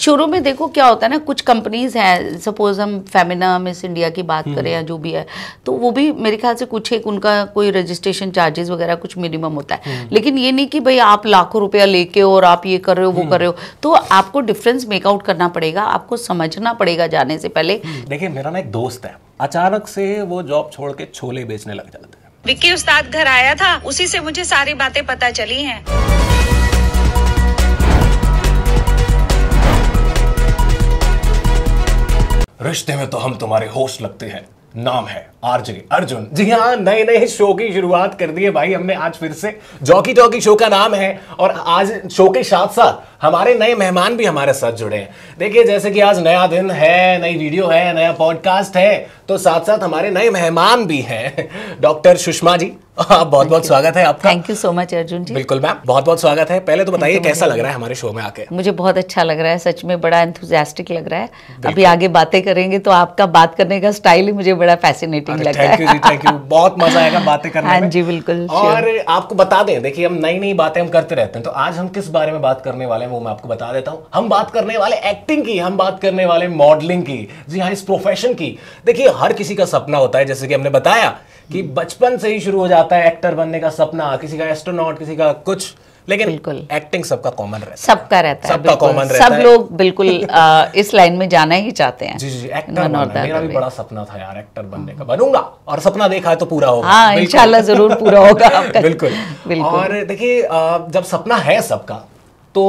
शुरू में देखो क्या होता है ना कुछ कंपनीज हैं सपोज हम फेमिना मिस इंडिया की बात हम्म। करें या जो भी है तो वो भी मेरे ख्याल से कुछ एक उनका कोई रजिस्ट्रेशन चार्जेस वगैरह कुछ मिनिमम होता है हम्म। लेकिन ये नहीं कि भाई आप लाखों रुपया लेके और आप ये कर रहे हो वो हम्म। कर रहे हो तो आपको डिफरेंस मेकआउट करना पड़ेगा आपको समझना पड़ेगा जाने से पहले देखिए मेरा ना एक दोस्त है अचानक से वो जॉब छोड़ के छोले बेचने लग जाते हैं विक्की उस्ताद घर आया था उसी से मुझे सारी बातें पता चली हैं रिश्ते में तो हम तुम्हारे होस्ट लगते हैं नाम है आरजे अर्जुन जी हाँ नए नए शो की शुरुआत कर दी है भाई हमने आज फिर से जॉकी टॉकी शो का नाम है और आज शो के साथ साथ हमारे नए मेहमान भी हमारे साथ जुड़े हैं देखिए जैसे कि आज नया दिन है नई वीडियो है नया पॉडकास्ट है तो साथ साथ हमारे नए मेहमान भी हैं डॉक्टर सुषमा जी आप बहुत बहुत स्वागत है आपका thank you so much Arjun ji बिल्कुल मैम बहुत बहुत स्वागत है पहले तो बताइए कैसा लग रहा है हमारे शो में आके मुझे बहुत अच्छा लग रहा है सच में बड़ा एंथुजियास्टिक लग रहा है अभी आगे बातें करेंगे तो आपका बात करने का स्टाइल ही मुझे बड़ा फैसिनेटिंग इंटरेस्टिंग लग रहा है थैंक यू थैंक यू बहुत मजा आएगा बातें करने हाँ में जी बिल्कुल और आपको बता दें देखिए हम नई नई बातें हम करते रहते हैं तो आज हम किस बारे में बात करने वाले हैं वो मैं आपको बता देता हूँ हम बात करने वाले एक्टिंग की हम बात करने वाले मॉडलिंग की जी हाँ इस प्रोफेशन की देखिए हर किसी का सपना होता है जैसे कि हमने बताया कि बचपन से ही शुरू हो जाता है एक्टर बनने का सपना किसी का एस्ट्रोनॉट किसी का कुछ लेकिन बिल्कुल एक्टिंग सबका कॉमन रहता है सबका रहता है सबका कॉमन रहता सब है सब लोग बिल्कुल आ, इस लाइन में जाना ही चाहते हैं जी जी जी एक्टर बनना मेरा भी बड़ा सपना था यार एक्टर बनने का बनूंगा और सपना देखा है तो पूरा होगा हाँ इंशाल्लाह जरूर पूरा होगा आपका बिल्कुल और देखिए जब सपना है सबका तो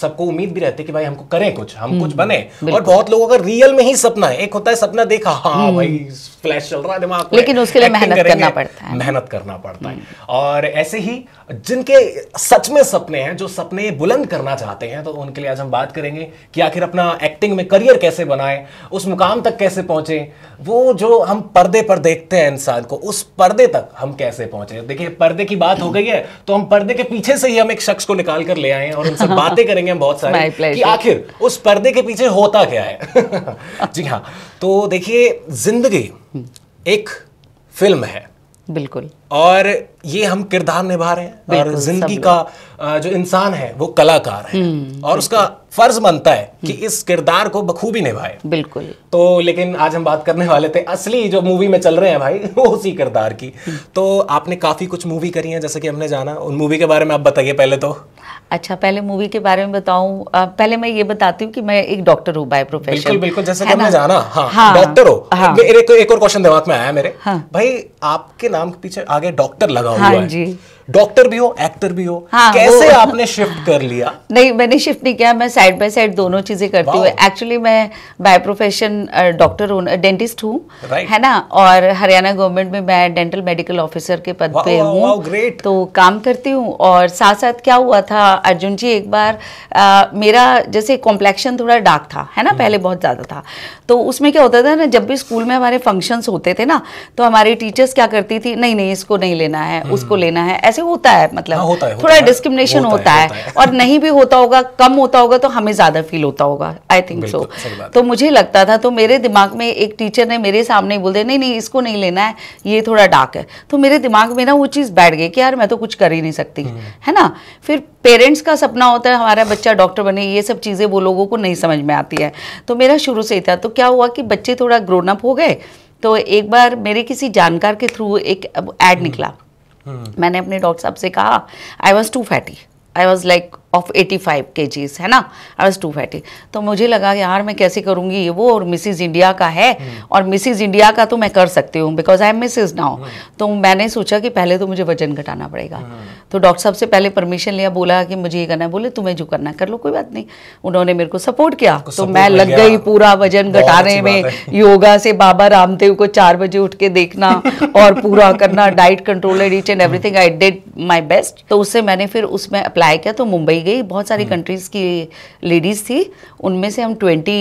सबको उम्मीद भी रहती है कि भाई हमको करें कुछ हम हम्म, कुछ बने और बहुत लोगों का रियल में ही सपना है एक होता है सपना देखा हाँ हम्म। भाई फ्लैश चल रहा है दिमाग लेकिन उसके लिए मेहनत करना पड़ता है मेहनत करना पड़ता है हम्म। और ऐसे ही जिनके सच में सपने हैं जो सपने बुलंद करना चाहते हैं तो उनके लिए आज हम बात करेंगे कि आखिर अपना एक्टिंग में करियर कैसे बनाए उस मुकाम तक कैसे पहुंचे वो जो हम पर्दे पर देखते हैं इंसान को उस पर्दे तक हम कैसे पहुंचे देखिए पर्दे की बात हो गई है तो हम पर्दे के पीछे से ही हम एक शख्स को निकाल कर ले आए हैं और उनसे बातें करेंगे हम बहुत सारी कि आखिर उस पर्दे के पीछे होता क्या है जी हाँ तो देखिए जिंदगी एक फिल्म है बिल्कुल और ये हम किरदार निभा रहे हैं और जिंदगी का जो इंसान है वो कलाकार है हम्म, और उसका फर्ज बनता है कि हम्म। इस किरदार को बखूबी निभाए बिल्कुल तो लेकिन आज हम बात करने वाले थे असली जो मूवी में चल रहे हैं भाई वो उसी किरदार की हम्म। तो आपने काफी कुछ मूवी करी है जैसे कि हमने जाना उन मूवी के बारे में आप बताइए पहले तो अच्छा पहले मूवी के बारे में बताऊं पहले मैं ये बताती हूँ कि मैं एक डॉक्टर हूँ बाय प्रोफेशन बिल्कुल बिल्कुल जैसे है तुमने जाना हाँ, हाँ डॉक्टर हो हाँ, मेरे को एक और क्वेश्चन दिमाग में आया मेरे हाँ, भाई आपके नाम के पीछे आगे डॉक्टर लगा हुआ हाँ, है जी डॉक्टर भी हो एक्टर भी हो हाँ, कैसे आपने शिफ्ट कर लिया नहीं मैंने शिफ्ट नहीं किया मैं साइड बाय साइड दोनों चीजें करती हूँ एक्चुअली मैं बाय प्रोफेशन डॉक्टर हूँ डेंटिस्ट हूँ है ना और हरियाणा गवर्नमेंट में मैं डेंटल मेडिकल ऑफिसर के पद पे हूँ तो काम करती हूँ और साथ साथ क्या हुआ था अर्जुन जी एक बार मेरा जैसे कॉम्प्लेक्शन थोड़ा डार्क था है ना hmm. पहले बहुत ज़्यादा था तो उसमें क्या होता था ना जब भी स्कूल में हमारे फंक्शंस होते थे ना तो हमारी टीचर्स क्या करती थी नहीं नहीं इसको नहीं लेना है hmm. उसको लेना है ऐसे होता है मतलब हाँ, होता है, थोड़ा डिस्क्रिमिनेशन होता, होता, है, होता, होता है और नहीं भी होता होगा कम होता होगा तो हमें ज्यादा फील होता होगा आई थिंक सो तो मुझे लगता था तो मेरे दिमाग में एक टीचर ने मेरे सामने बोल दिया नहीं नहीं इसको नहीं लेना है ये थोड़ा डार्क है तो मेरे दिमाग में ना वो चीज़ बैठ गई कि यार मैं तो कुछ कर ही नहीं सकती हम्म। है ना फिर पेरेंट्स का सपना होता है हमारा बच्चा डॉक्टर बने ये सब चीज़ें वो लोगों को नहीं समझ में आती है तो मेरा शुरू से ही था तो क्या हुआ कि बच्चे थोड़ा ग्रोन अप हो गए तो एक बार मेरे किसी जानकार के थ्रू एक ऐड हम्म। निकला मैंने अपने डॉक्टर साहब से कहा I was too fatty I was like of 85 five kgs है ना आई वॉज टू फैटी तो मुझे लगा यार मैं कैसे करूँगी ये वो और मिसिज इंडिया का है हम्म। और मिसिज इंडिया का तो मैं कर सकती हूँ because I am Mrs now तो मैंने सोचा कि पहले तो मुझे वजन घटाना पड़ेगा हम्म। तो डॉक्टर साहब से पहले परमिशन लिया बोला कि मुझे ये करना है बोले तुम्हें जो करना कर लो कोई बात नहीं उन्होंने मेरे को सपोर्ट किया तो मैं लग गई पूरा वजन घटाने में योगा से बाबा रामदेव को चार बजे उठ के देखना और पूरा करना diet control each and everything I did my best तो उससे मैंने फिर उसमें अप्लाई किया तो मुंबई गई बहुत सारी कंट्रीज़ हम्म। की लेडीज़ थी उनमें से हम ट्वेंटी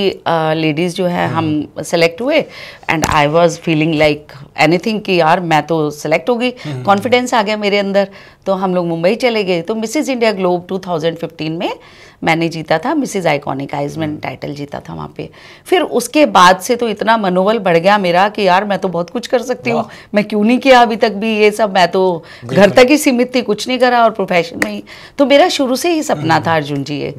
लेडीज़ जो है हम सेलेक्ट हम्म। हुए and I was feeling like anything कि यार मैं तो सेलेक्ट हो गई कॉन्फिडेंस आ गया मेरे अंदर तो हम लोग मुंबई चले गए तो मिसिज इंडिया ग्लोब टू में मैंने जीता था मिसिज आइकॉनिक आइजमैन टाइटल जीता था वहाँ पे फिर उसके बाद से तो इतना मनोबल बढ़ गया मेरा कि यार मैं तो बहुत कुछ कर सकती हूँ मैं क्यों नहीं किया अभी तक भी ये सब मैं तो घर तक ही सीमित थी कुछ नहीं करा और प्रोफेशन में ही तो मेरा शुरू से ही सपना हम्म। था अर्जुन जी ये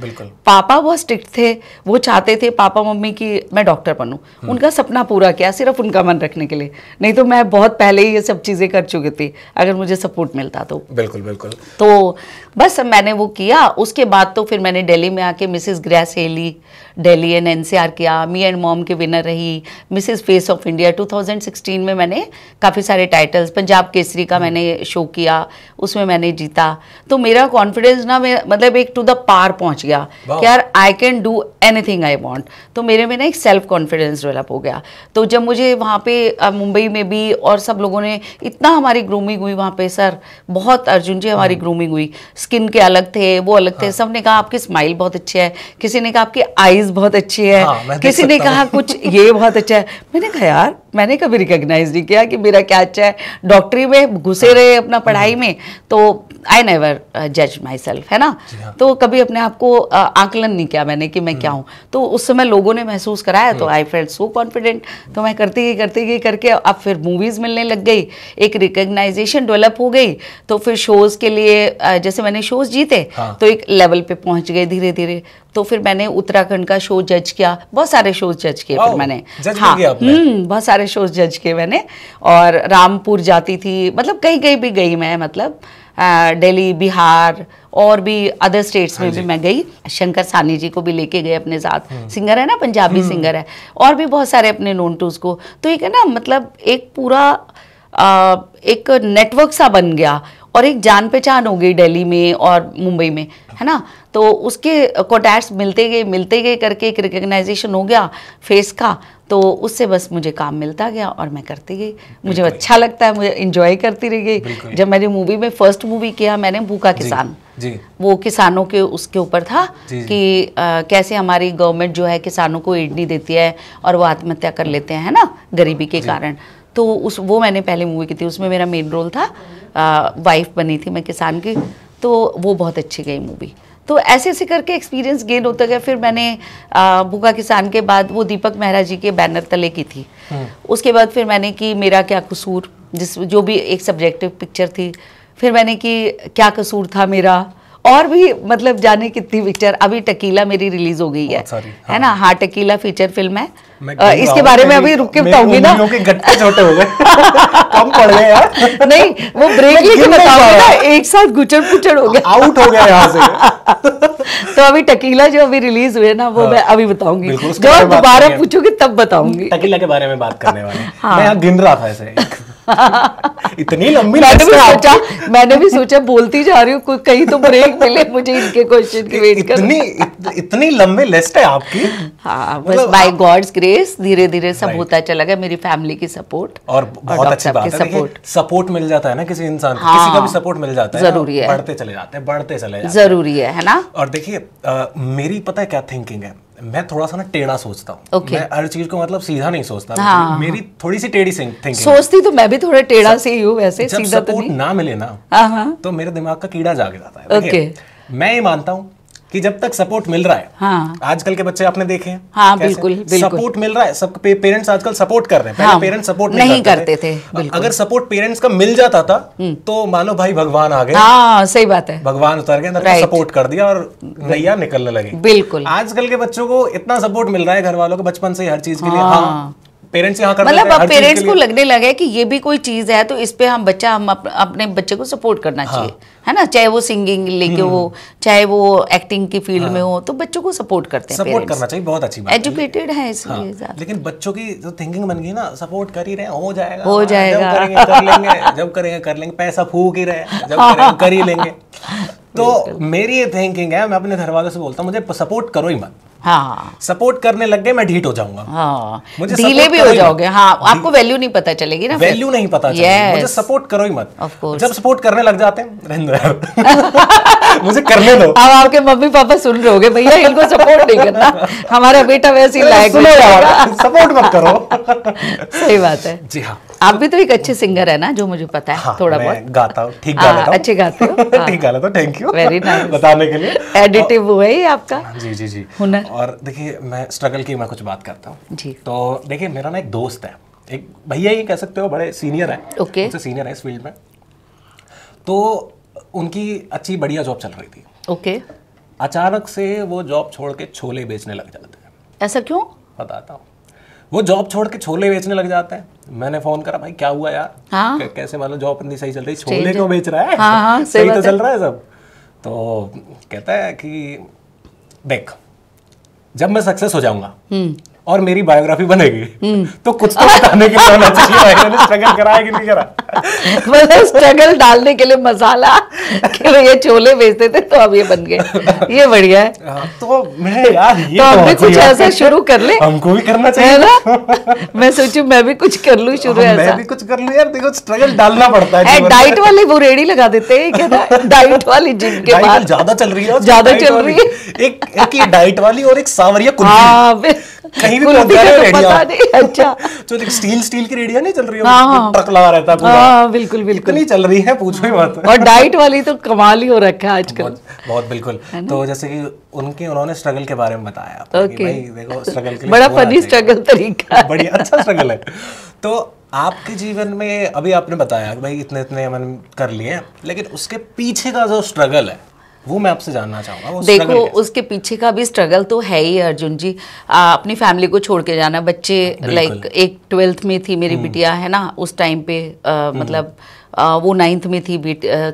पापा बहुत स्ट्रिक्ट थे वो चाहते थे पापा मम्मी की मैं डॉक्टर बनूँ हम्म। उनका सपना पूरा किया सिर्फ उनका मन रखने के लिए नहीं तो मैं बहुत पहले ही ये सब चीज़ें कर चुकी थी अगर मुझे सपोर्ट मिलता तो बिल्कुल बिल्कुल तो बस मैंने वो किया उसके बाद तो फिर मैंने दिल्ली में आके Mrs gracefully Delhi and NCR किया मी एंड मॉम के विनर रही मिसेस फेस ऑफ इंडिया 2016 में मैंने काफ़ी सारे टाइटल्स पंजाब केसरी का मैंने शो किया उसमें मैंने जीता तो मेरा कॉन्फिडेंस ना मेरा मतलब एक टू द पार पहुंच गया कि यार I can do anything I want तो मेरे में ना एक सेल्फ कॉन्फिडेंस डेवलप हो गया तो जब मुझे वहाँ पे मुंबई में भी और सब लोगों ने इतना हमारी ग्रूमिंग हुई वहाँ पे सर बहुत अर्जुन जी हमारी ग्रूमिंग हाँ। हुई स्किन के अलग थे वो अलग थे हाँ। सब ने कहा आपकी स्माइल बहुत अच्छी है किसी ने कहा आपकी आईज बहुत अच्छी है हाँ, किसी ने कहा कुछ ये बहुत अच्छा है मैंने कहा यार मैंने कभी रिकग्नाइज नहीं किया कि मेरा क्या अच्छा है डॉक्टरी में घुसे रहे हाँ। अपना पढ़ाई हम्म। में तो आई नेवर जज माई सेल्फ है ना हाँ। तो कभी अपने आप को uh, आंकलन नहीं किया मैंने कि मैं हम्म। क्या हूँ तो उस समय लोगों ने महसूस कराया तो आई फेल सो कॉन्फिडेंट तो मैं करती गई करती गई करके अब फिर मूवीज़ मिलने लग गई एक रिकग्नाइजेशन डेवलप हो गई तो फिर शोज़ के लिए uh, जैसे मैंने शोज़ जीते हाँ। तो एक लेवल पे पहुंच गए धीरे धीरे तो फिर मैंने उत्तराखंड का शो जज किया बहुत सारे शोज जज किए फिर oh, मैंने हाँ हम्म, बहुत सारे शोज जज किए मैंने और रामपुर जाती थी मतलब कहीं कहीं भी गई मैं मतलब दिल्ली बिहार और भी अदर स्टेट्स में हाँ भी मैं गई शंकर सानी जी को भी लेके गए अपने साथ हम्म। सिंगर है ना पंजाबी हम्म। सिंगर है और भी बहुत सारे अपने नोन टूज को तो एक है ना मतलब एक पूरा एक नेटवर्क सा बन गया और एक जान पहचान हो गई दिल्ली में और मुंबई में है ना तो उसके कॉन्टैक्ट्स मिलते गए मिलते गए करके एक रिकग्नाइजेशन हो गया फेस का तो उससे बस मुझे काम मिलता गया और मैं करती गई मुझे अच्छा लगता है मुझे इंजॉय करती रह गई जब मैंने मूवी में फर्स्ट मूवी किया मैंने भूखा किसान जी, वो किसानों के उसके ऊपर था जी, कि आ, कैसे हमारी गवर्नमेंट जो है किसानों को एड नहीं देती है और वो आत्महत्या कर लेते हैं ना गरीबी के कारण तो उस वो मैंने पहले मूवी की थी उसमें मेरा मेन रोल था वाइफ बनी थी मैं किसान की तो वो बहुत अच्छी गई मूवी तो ऐसे ऐसे करके एक्सपीरियंस गेन होता गया फिर मैंने भूखा किसान के बाद वो दीपक मेहरा जी के बैनर तले की थी हाँ। उसके बाद फिर मैंने की मेरा क्या कसूर जिस जो भी एक सब्जेक्टिव पिक्चर थी फिर मैंने की क्या कसूर था मेरा और भी मतलब जाने कितनी पिक्चर अभी टकीला मेरी रिलीज हो गई है हाँ। है ना हाँ टकीला फीचर फिल्म है आ, इसके बारे में अभी रुक के बताऊंगी ना छोटे हो गए कम पड़ गए यार नहीं वो ब्रेक लेके बताऊंगी ना एक साथ गुचर पुचड़ हो गया आउट हो गया यहाँ से तो अभी टकीला जो अभी रिलीज हुए ना वो हाँ। मैं अभी बताऊंगी जब दोबारा पूछूंगी तब बताऊंगी टकीला के बारे में बात करने वाले हाँ। मैं गिन रहा था ऐसे इतनी लंबी मैंने भी सोचा मैंने भी सोचा बोलती जा रही हूँ कहीं तो ब्रेक मिले मुझे इनके क्वेश्चन की वेट इतनी इत, इतनी लंबी लिस्ट है आपकी हाँ बाय गॉड्स ग्रेस धीरे धीरे सब होता चला गया मेरी फैमिली की सपोर्ट और बहुत अच्छी बात है सपोर्ट सपोर्ट मिल जाता है ना किसी इंसान को किसी का भी सपोर्ट हाँ, मिल जाता है जरूरी है बढ़ते चले जाते हैं बढ़ते चले जरूरी है ना और देखिए मेरी पता है क्या थिंकिंग है मैं थोड़ा सा ना टेढ़ा सोचता हूँ okay. मैं हर चीज को मतलब सीधा नहीं सोचता हाँ, हाँ, मेरी थोड़ी सी टेढ़ी थिंकिंग सोचती तो मैं भी थोड़ा टेढ़ा से ही हूँ वैसे जब सीधा तो नहीं ना मिले ना हाँ, हाँ, तो मेरे दिमाग का कीड़ा जाग जाता है okay. मैं ये मानता हूँ कि जब तक सपोर्ट मिल रहा है हाँ। आजकल के बच्चे आपने देखे हैं हाँ, बिल्कुल, बिल्कुल सपोर्ट मिल रहा है सब पेरेंट्स आजकल सपोर्ट कर रहे हैं हाँ, पेरेंट्स सपोर्ट नहीं, नहीं करते, करते थे, थे अगर सपोर्ट पेरेंट्स का मिल जाता था हम्म। तो मानो भाई भगवान आ गए हाँ, सही बात है भगवान उतर गए सपोर्ट कर दिया और नैया निकलने लगे बिल्कुल आजकल के बच्चों को इतना सपोर्ट मिल रहा है घर वालों को बचपन से हर चीज के लिए हाँ। हाँ। पेरेंट्स यहाँ मतलब अब पेरेंट्स को लगने लगे कि ये भी कोई चीज है तो इस पे हम बच्चा हम अप, अपने बच्चे को सपोर्ट करना हाँ। चाहिए है ना चाहे वो सिंगिंग लेके हम्म। हो चाहे वो एक्टिंग की फील्ड हाँ। में हो तो बच्चों को सपोर्ट करते हैं सपोर्ट करना चाहिए बहुत अच्छी बात एजुकेटेड है इसलिए हाँ। लेकिन बच्चों की जो थिंकिंग बन गई ना सपोर्ट कर ही रहे हो जाएगा हो जाएगा जब करेंगे कर लेंगे जब करेंगे कर लेंगे पैसा फूक ही रहे जब करेंगे कर ही लेंगे तो मेरी ये थिंकिंग है मैं अपने घर वालों से बोलता हूँ मुझे सपोर्ट करो ही मत हाँ सपोर्ट करने लग गए मैं ढीट हो जाऊंगा हाँ मुझे ढीले भी हो जाओगे हाँ आपको वैल्यू नहीं पता चलेगी ना वैल्यू नहीं पता yes. चलेगी मुझे सपोर्ट करो ही मत जब सपोर्ट करने लग जाते हैं मुझे करने दो अब आपके मम्मी पापा सुन रहे होगे भैया इनको सपोर्ट नहीं करना हमारा बेटा वैसे ही लायक सपोर्ट मत करो सही बात है जी हाँ आप भी तो एक अच्छे सिंगर है ना जो मुझे पता है हाँ, थोड़ा बहुत गाता हूँ ठीक गा लेता हाँ, अच्छे गाते हो ठीक गा लेता थैंक यू वेरी नाइस बताने के लिए एडिटिव हुआ ही आपका हाँ, जी जी जी हुनर और देखिए मैं स्ट्रगल की मैं कुछ बात करता हूँ तो देखिए मेरा ना एक दोस्त है एक भैया ये कह सकते हो बड़े सीनियर है ओके okay. सीनियर है इस फील्ड में तो उनकी अच्छी बढ़िया जॉब चल रही थी ओके okay. अचानक से वो जॉब छोड़ के छोले बेचने लग जाते हैं ऐसा क्यों बताता हूँ वो जॉब छोड़ के छोले बेचने लग जाते हैं मैंने फोन करा भाई क्या हुआ यार हाँ? कैसे मान लो जॉब नहीं सही चल रही छोले क्यों बेच रहा है हाँ, हाँ, सही तो चल रहा है सब तो कहता है कि देख जब मैं सक्सेस हो जाऊंगा हम्म। और मेरी बायोग्राफी बनेगी हम्म। तो कुछ तो बताने के लिए होना चाहिए मैंने स्ट्रगल कराया कि नहीं करा मतलब स्ट्रगल डालने के लिए मसाला कि ये छोले बेचते थे तो अब ये बन गए ये बढ़िया है हाँ, तो मैं यार ये तो हमने तो कुछ ऐसा शुरू कर ले हमको भी करना चाहिए ना मैं सोचू मैं भी कुछ कर लूँ शुरू हाँ, ऐसा मैं भी कुछ कर लूँ यार देखो स्ट्रगल डालना पड़ता है डाइट वाले वो रेडी लगा देते हैं क्या डाइट वाली जिम के तो बाद ज्यादा चल रही है ज्यादा चल रही है एक डाइट वाली और एक सावरिया कुल्फी हाँ, नहीं भी तो अच्छा जो स्टील स्टील की नहीं चल रही है ट्रक हाँ, हाँ। लगा रहता हाँ, बिल्कुल बिल्कुल नहीं चल रही है पूछो ही मत और डाइट वाली तो कमाल ही हो रखा है आजकल बहुत बिल्कुल तो जैसे कि उनके उन्होंने स्ट्रगल के बारे में बताया देखो स्ट्रगल के बड़ा फनी स्ट्रगल तरीका बढ़िया अच्छा स्ट्रगल है तो आपके जीवन में अभी आपने बताया कि भाई इतने इतने मन कर लिए लेकिन उसके पीछे का जो स्ट्रगल है वो मैं आपसे जानना चाहूँगा देखो उसके पीछे का भी स्ट्रगल तो है ही अर्जुन जी आ, अपनी फैमिली को छोड़ के जाना बच्चे लाइक एक ट्वेल्थ में थी मेरी हम्म। बिटिया है ना उस टाइम पे आ, हम्म। मतलब आ, वो नाइन्थ में थी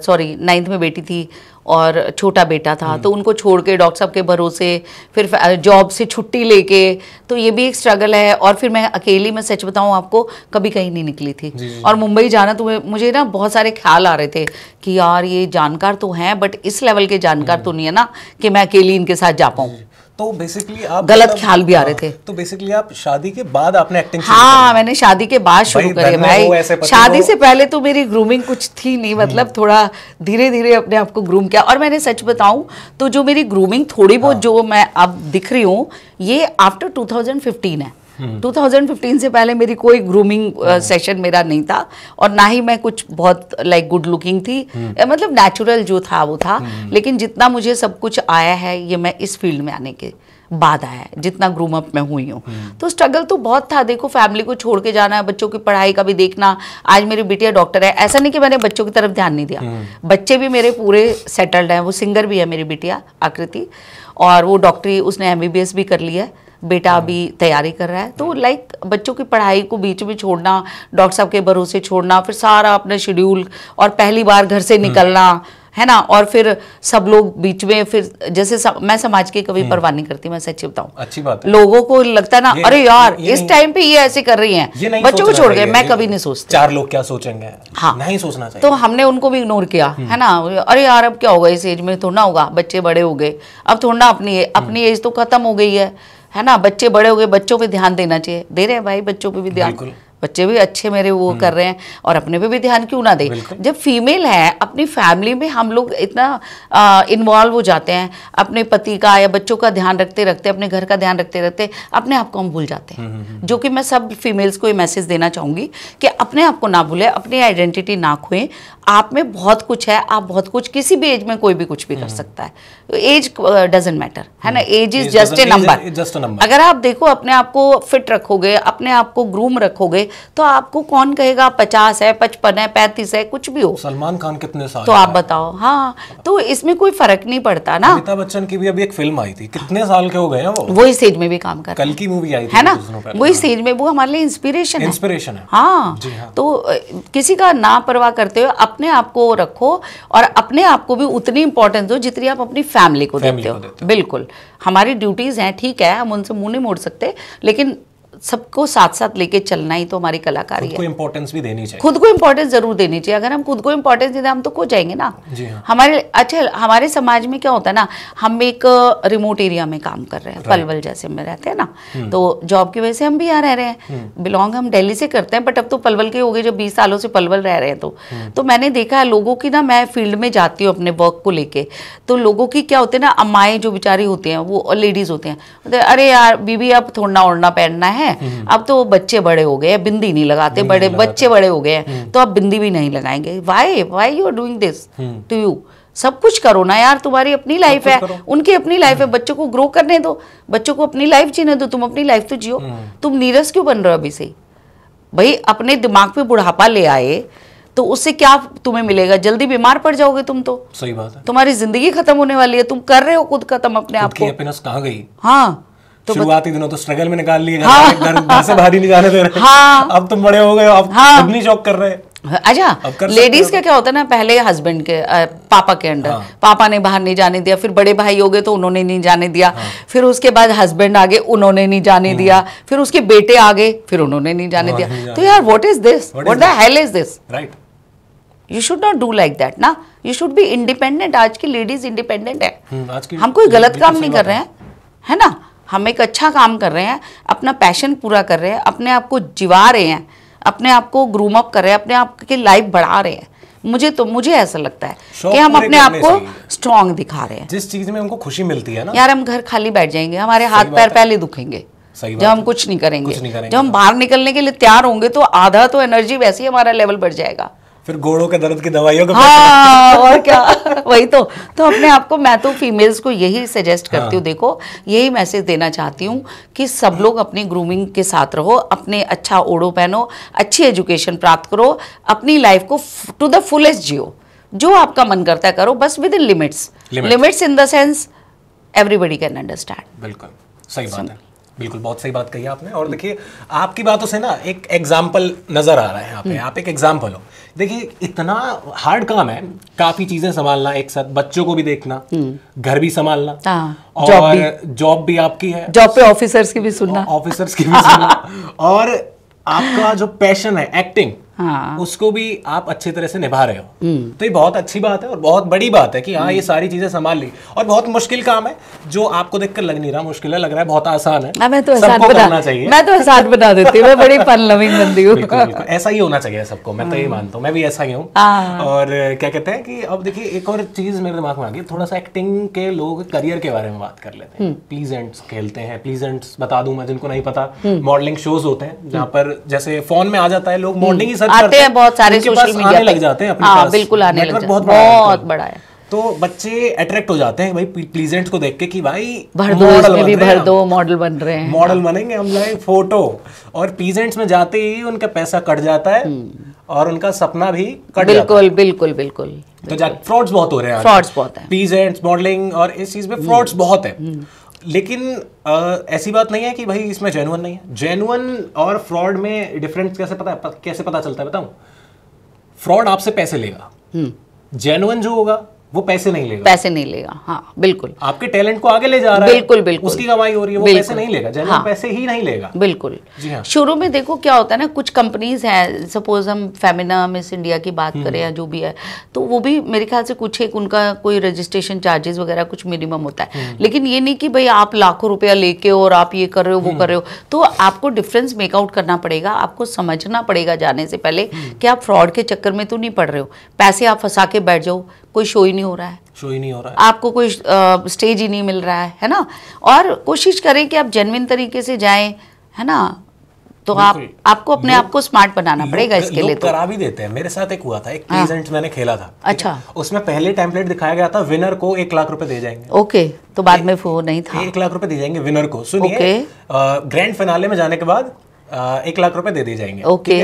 सॉरी नाइन्थ में बेटी थी और छोटा बेटा था तो हम्म। उनको छोड़ के डॉक्टर साहब के भरोसे फिर जॉब से छुट्टी लेके तो ये भी एक स्ट्रगल है और फिर मैं अकेली मैं सच बताऊँ आपको कभी कहीं नहीं निकली थी जी जी। और मुंबई जाना तो मुझे ना बहुत सारे ख्याल आ रहे थे कि यार ये जानकार तो हैं बट इस लेवल के जानकार हम्म। तो नहीं है ना कि मैं अकेली इनके साथ जा पाऊँ तो बेसिकली आप गलत मतलब, ख्याल भी आ रहे हाँ, थे तो बेसिकली आप शादी के बाद आपने एक्टिंग हाँ मैंने शादी के बाद शुरू करी भाई शादी से पहले तो मेरी ग्रूमिंग कुछ थी नहीं हम्म। मतलब थोड़ा धीरे धीरे अपने आप को ग्रूम किया और मैंने सच बताऊं तो जो मेरी ग्रूमिंग थोड़ी बहुत हाँ। जो मैं अब दिख रही हूँ ये आफ्टर टू है 2015 से पहले मेरी कोई ग्रूमिंग सेशन uh, हाँ। मेरा नहीं था और ना ही मैं कुछ बहुत लाइक गुड लुकिंग थी हम्म। uh, मतलब नेचुरल जो था वो था हम्म। लेकिन जितना मुझे सब कुछ आया है ये मैं इस फील्ड में आने के बाद आया है जितना ग्रूम अप मैं हुई हूँ हम्म। तो स्ट्रगल तो बहुत था देखो फैमिली को छोड़ के जाना है बच्चों की पढ़ाई का भी देखना आज मेरी बेटिया डॉक्टर है ऐसा नहीं कि मैंने बच्चों की तरफ ध्यान नहीं दिया बच्चे भी मेरे पूरे सेटल्ड हैं वो सिंगर भी है मेरी बिटिया आकृति और वो डॉक्टरी उसने एम भी कर लिया है बेटा हाँ। अभी तैयारी कर रहा है तो लाइक बच्चों की पढ़ाई को बीच में छोड़ना डॉक्टर साहब के भरोसे छोड़ना फिर सारा अपना शेड्यूल और पहली बार घर से हम्म। निकलना है ना और फिर सब लोग बीच में फिर जैसे सब, मैं समाज की कभी हम्म। परवाह नहीं करती मैं सच्ची बताऊं अच्छी बात है। लोगों को लगता है ना अरे यार ये इस टाइम पे ये ऐसे कर रही हैं बच्चों को छोड़ गए मैं कभी नहीं सोचती चार लोग क्या सोचेंगे हाँ नहीं सोचना चाहिए तो हमने उनको भी इग्नोर किया हम्म। है ना अरे यार अब क्या होगा इस एज में थोड़ा होगा बच्चे बड़े हो गए अब थोड़ा अपनी अपनी एज तो खत्म हो गई है है ना बच्चे बड़े हो गए बच्चों पे ध्यान देना चाहिए दे रहे हैं भाई बच्चों पे भी ध्यान बच्चे भी अच्छे मेरे वो हम्म। कर रहे हैं और अपने पे भी ध्यान क्यों ना दे जब फीमेल है अपनी फैमिली में हम लोग इतना इन्वॉल्व हो जाते हैं अपने पति का या बच्चों का ध्यान रखते रखते अपने घर का ध्यान रखते रखते अपने आप को हम भूल जाते हैं हम्म, हम्म। जो कि मैं सब फीमेल्स को ये मैसेज देना चाहूँगी कि अपने आप को ना भूलें अपनी आइडेंटिटी ना खोएं आप में बहुत कुछ है आप बहुत कुछ किसी भी एज में कोई भी कुछ भी कर सकता है एज डजेंट मैटर है ना age is just a number अगर आप देखो अपने आप को फिट रखोगे अपने आप को ग्रूम रखोगे तो आपको कौन कहेगा पचास है पचपन है पैंतीस है कुछ भी हो सलमान खान कितने साल तो आप बताओ हाँ तो इसमें कोई फर्क नहीं पड़ता ना अमिताभ बच्चन की भी अभी एक फिल्म आई थी कितने साल के हो गए वो वही स्टेज में भी काम कर कल की मूवी आई है ना वही स्टेज हाँ। में वो हमारे लिए इंस्पिरेशन इंस्पिरेशन है हाँ, हाँ। तो किसी का ना परवाह करते हुए अपने आप को रखो और अपने आप को भी उतनी इंपॉर्टेंस दो जितनी आप अपनी फैमिली को देते हो बिल्कुल हमारी ड्यूटीज़ हैं ठीक है हम उनसे मुंह नहीं मोड़ सकते लेकिन सबको साथ साथ लेके चलना ही तो हमारी कलाकारी है इम्पोर्टेंस भी देनी चाहिए खुद को इम्पोर्टेंस जरूर देनी चाहिए अगर हम खुद को इम्पोर्टेंस देते हम तो खो जाएंगे ना जी हाँ। हमारे अच्छा हमारे समाज में क्या होता है ना हम एक रिमोट एरिया में काम कर रहे हैं पलवल जैसे में रहते हैं ना हम्म। तो जॉब की वजह से हम भी यहाँ रह रहे हैं बिलोंग हम्म। हम डेली से करते हैं बट अब तो पलवल के हो गए जब बीस सालों से पलवल रह रहे हैं तो हम्म। तो मैंने देखा है लोगों की ना मैं फील्ड में जाती हूँ अपने वर्क को लेके तो लोगों की क्या होते हैं ना अम्माएं जो बेचारी होती हैं वो लेडीज होते हैं अरे यार बीबी अब थोड़ना ओढ़ना पहनना है है अब तो वो बच्चे बड़े हो गए बिंदी नहीं लगाते बड़े लगाते। बच्चे बड़े हो गए हैं हम्म। तो अब बिंदी भी नहीं लगाएंगे why why you are doing this to you सब कुछ करो ना यार तुम्हारी अपनी लाइफ है उनकी अपनी लाइफ है हम्म। बच्चों को ग्रो करने दो बच्चों को अपनी लाइफ जीने दो तुम अपनी लाइफ तो जियो हम्म। तुम नीरस क्यों बन रहे हो अभी से भाई अपने दिमाग पे बुढ़ापा ले आए तो उससे क्या तुम्हें मिलेगा जल्दी बीमार पड़ जाओगे तुम तो सही बात है तुम्हारी जिंदगी खत्म होने वाली है तुम कर रहे हो खुद खत्म अपने आप को हैप्पीनेस गई हाँ तो शुरुआती दिनों तो स्ट्रगल में निकाल लिए घर हाँ, से बाहर ही नहीं जाने दे रहे हाँ, अब तुम बड़े हो गए अब हाँ, खुद नहीं शौक कर रहे अच्छा लेडीज का क्या होता है ना पहले हस्बैंड के आ, पापा के अंडर हाँ। पापा ने बाहर नहीं जाने दिया फिर बड़े भाई हो गए तो उन्होंने नहीं जाने दिया हाँ। फिर उसके बाद हस्बैंड आ गए उन्होंने नहीं जाने हम्म। दिया फिर उसके बेटे आ गए फिर उन्होंने नहीं जाने दिया तो यार what is this what the hell is this right you should not do like that ना यू शुड बी इंडिपेंडेंट आज की लेडीज इंडिपेंडेंट है हम कोई गलत काम तो नहीं कर रहे हैं है ना हम एक अच्छा काम कर रहे हैं अपना पैशन पूरा कर रहे हैं अपने आप को जिवा रहे हैं अपने आप को ग्रूम अप कर रहे हैं अपने आप की लाइफ बढ़ा रहे हैं मुझे तो मुझे ऐसा लगता है कि हम अपने आप को स्ट्रांग दिखा रहे हैं जिस चीज में हमको खुशी मिलती है ना यार हम घर खाली बैठ जाएंगे हमारे हाथ पैर पहले दुखेंगे जब हम कुछ नहीं करेंगे जब हम हाँ। बाहर निकलने के लिए तैयार होंगे तो आधा तो एनर्जी वैसे ही हमारा लेवल बढ़ जाएगा फिर घोड़ों के दर्द की दवाइयों का हाँ, और क्या वही तो तो अपने आप को मैं तो फीमेल्स को यही सजेस्ट हाँ। करती हाँ। हूँ देखो यही मैसेज देना चाहती हूँ कि सब लोग अपनी ग्रूमिंग के साथ रहो अपने अच्छा ओढ़ो पहनो अच्छी एजुकेशन प्राप्त करो अपनी लाइफ को टू द फुलेस्ट जियो जो आपका मन करता है करो बस within limits limits in the sense everybody can understand बिल्कुल सही बात है बिल्कुल बहुत सही बात कही आपने और देखिए आपकी बातों से ना एक एग्जाम्पल नज़र आ रहा है यहाँ पे हम्म। आप एक एग्जाम्पल हो देखिए इतना हार्ड काम है काफ़ी चीज़ें संभालना एक साथ बच्चों को भी देखना हम्म। घर भी संभालना हाँ, और जॉब भी भी आपकी है जॉब पे ऑफिसर्स की भी सुनना ऑफिसर्स की भी सुनना और आपका जो पैशन है एक्टिंग हाँ। उसको भी आप अच्छी तरह से निभा रहे हो हम्म। तो ये बहुत अच्छी बात है और बहुत बड़ी बात है कि हाँ ये हम्म। सारी चीजें संभाल ली और बहुत मुश्किल काम है जो आपको देखकर लग नहीं रहा मुश्किल है लग रहा है बहुत आसान है हाँ, मैं तो एहसान बना चाहिए मैं तो एहसान बता देती हूँ बड़ी फन लविंग बंदी हूँ ऐसा ही होना चाहिए सबको मैं तो यही हाँ। मानता हूँ मैं भी ऐसा ही हूँ हाँ। और क्या कहते हैं कि अब देखिए एक और चीज मेरे दिमाग में आ गई थोड़ा सा एक्टिंग के लोग करियर के बारे में बात कर लेते हैं प्लीजेंट्स हम्म। खेलते हैं प्लीजेंट्स बता दूं मैं जिनको नहीं पता मॉडलिंग शोज होते हैं जहाँ पर जैसे फोन में आ जाता है लोग मॉडलिंग ही सर आते हैं बहुत सारे सोशल मीडिया लग जाते हैं हाँ बिल्कुल आने लग बहुत बड़ा है तो बच्चे अट्रैक्ट हो जाते हैं भाई प्लीजेंट को देख के कि भाई भर दो इसमें भी भर दो मॉडल बन रहे हैं मॉडल बनेंगे हम लाए फोटो और प्लीजेंट्स में जाते ही उनका पैसा कट जाता है हम्म। और उनका सपना भी कट बिल्कुल जाता बिल्कुल बिल्कुल बिल्कुल तो फ्रॉड्स बहुत हो रहे हैं फ्रॉड्स बहुत है प्लीजेंट्स मॉडलिंग और इस चीज में फ्रॉड्स हम्म। बहुत है हम्म। लेकिन आ, ऐसी बात नहीं है कि भाई इसमें जेनुअन नहीं है जेनुअन और फ्रॉड में डिफरेंस कैसे पता कैसे पता चलता है बताऊं फ्रॉड आपसे पैसे लेगा जेनुअन हम्म। जो होगा वो पैसे नहीं लेगा पैसे नहीं लेगा हाँ बिल्कुल आपके टैलेंट को आगे ले जा रहा है बिल्कुल बिल्कुल उसकी कमाई हो रही है वो पैसे नहीं लेगा हाँ, पैसे ही नहीं लेगा बिल्कुल जी हाँ। शुरू में देखो क्या होता है ना कुछ कंपनीज हैं सपोज हम फेमिना मिस इंडिया की बात हम्म। करें या जो भी है तो वो भी मेरे ख्याल से कुछ एक उनका कोई रजिस्ट्रेशन चार्जेस वगैरह कुछ मिनिमम होता है हम्म। लेकिन ये नहीं कि भाई आप लाखों रुपया लेके और आप ये कर रहे हो वो हम्म। कर रहे हो तो आपको डिफरेंस मेकआउट करना पड़ेगा आपको समझना पड़ेगा जाने से पहले कि आप फ्रॉड के चक्कर में तो नहीं पड़ रहे हो पैसे आप फंसा के बैठ जाओ कोई शो ही नहीं हो रहा है शो ही नहीं हो रहा है आपको कोई स्टेज ही नहीं मिल रहा है है ना और कोशिश करें कि आप जेनविन तरीके से जाएं है ना तो आप आपको अपने आप को स्मार्ट बनाना पड़ेगा इसके लिए तो करा भी देते हैं मेरे साथ एक हुआ था एक प्रेजेंट हाँ। मैंने खेला था अच्छा उसमें पहले टेम्पलेट दिखाया गया था विनर को एक लाख रुपए दे जाएंगे ओके तो बाद में वो नहीं था एक लाख रुपए दे जाएंगे विनर को सुनिए ग्रैंड फिनाले में जाने के बाद एक लाख रुपए दे दिए जाएंगे ओके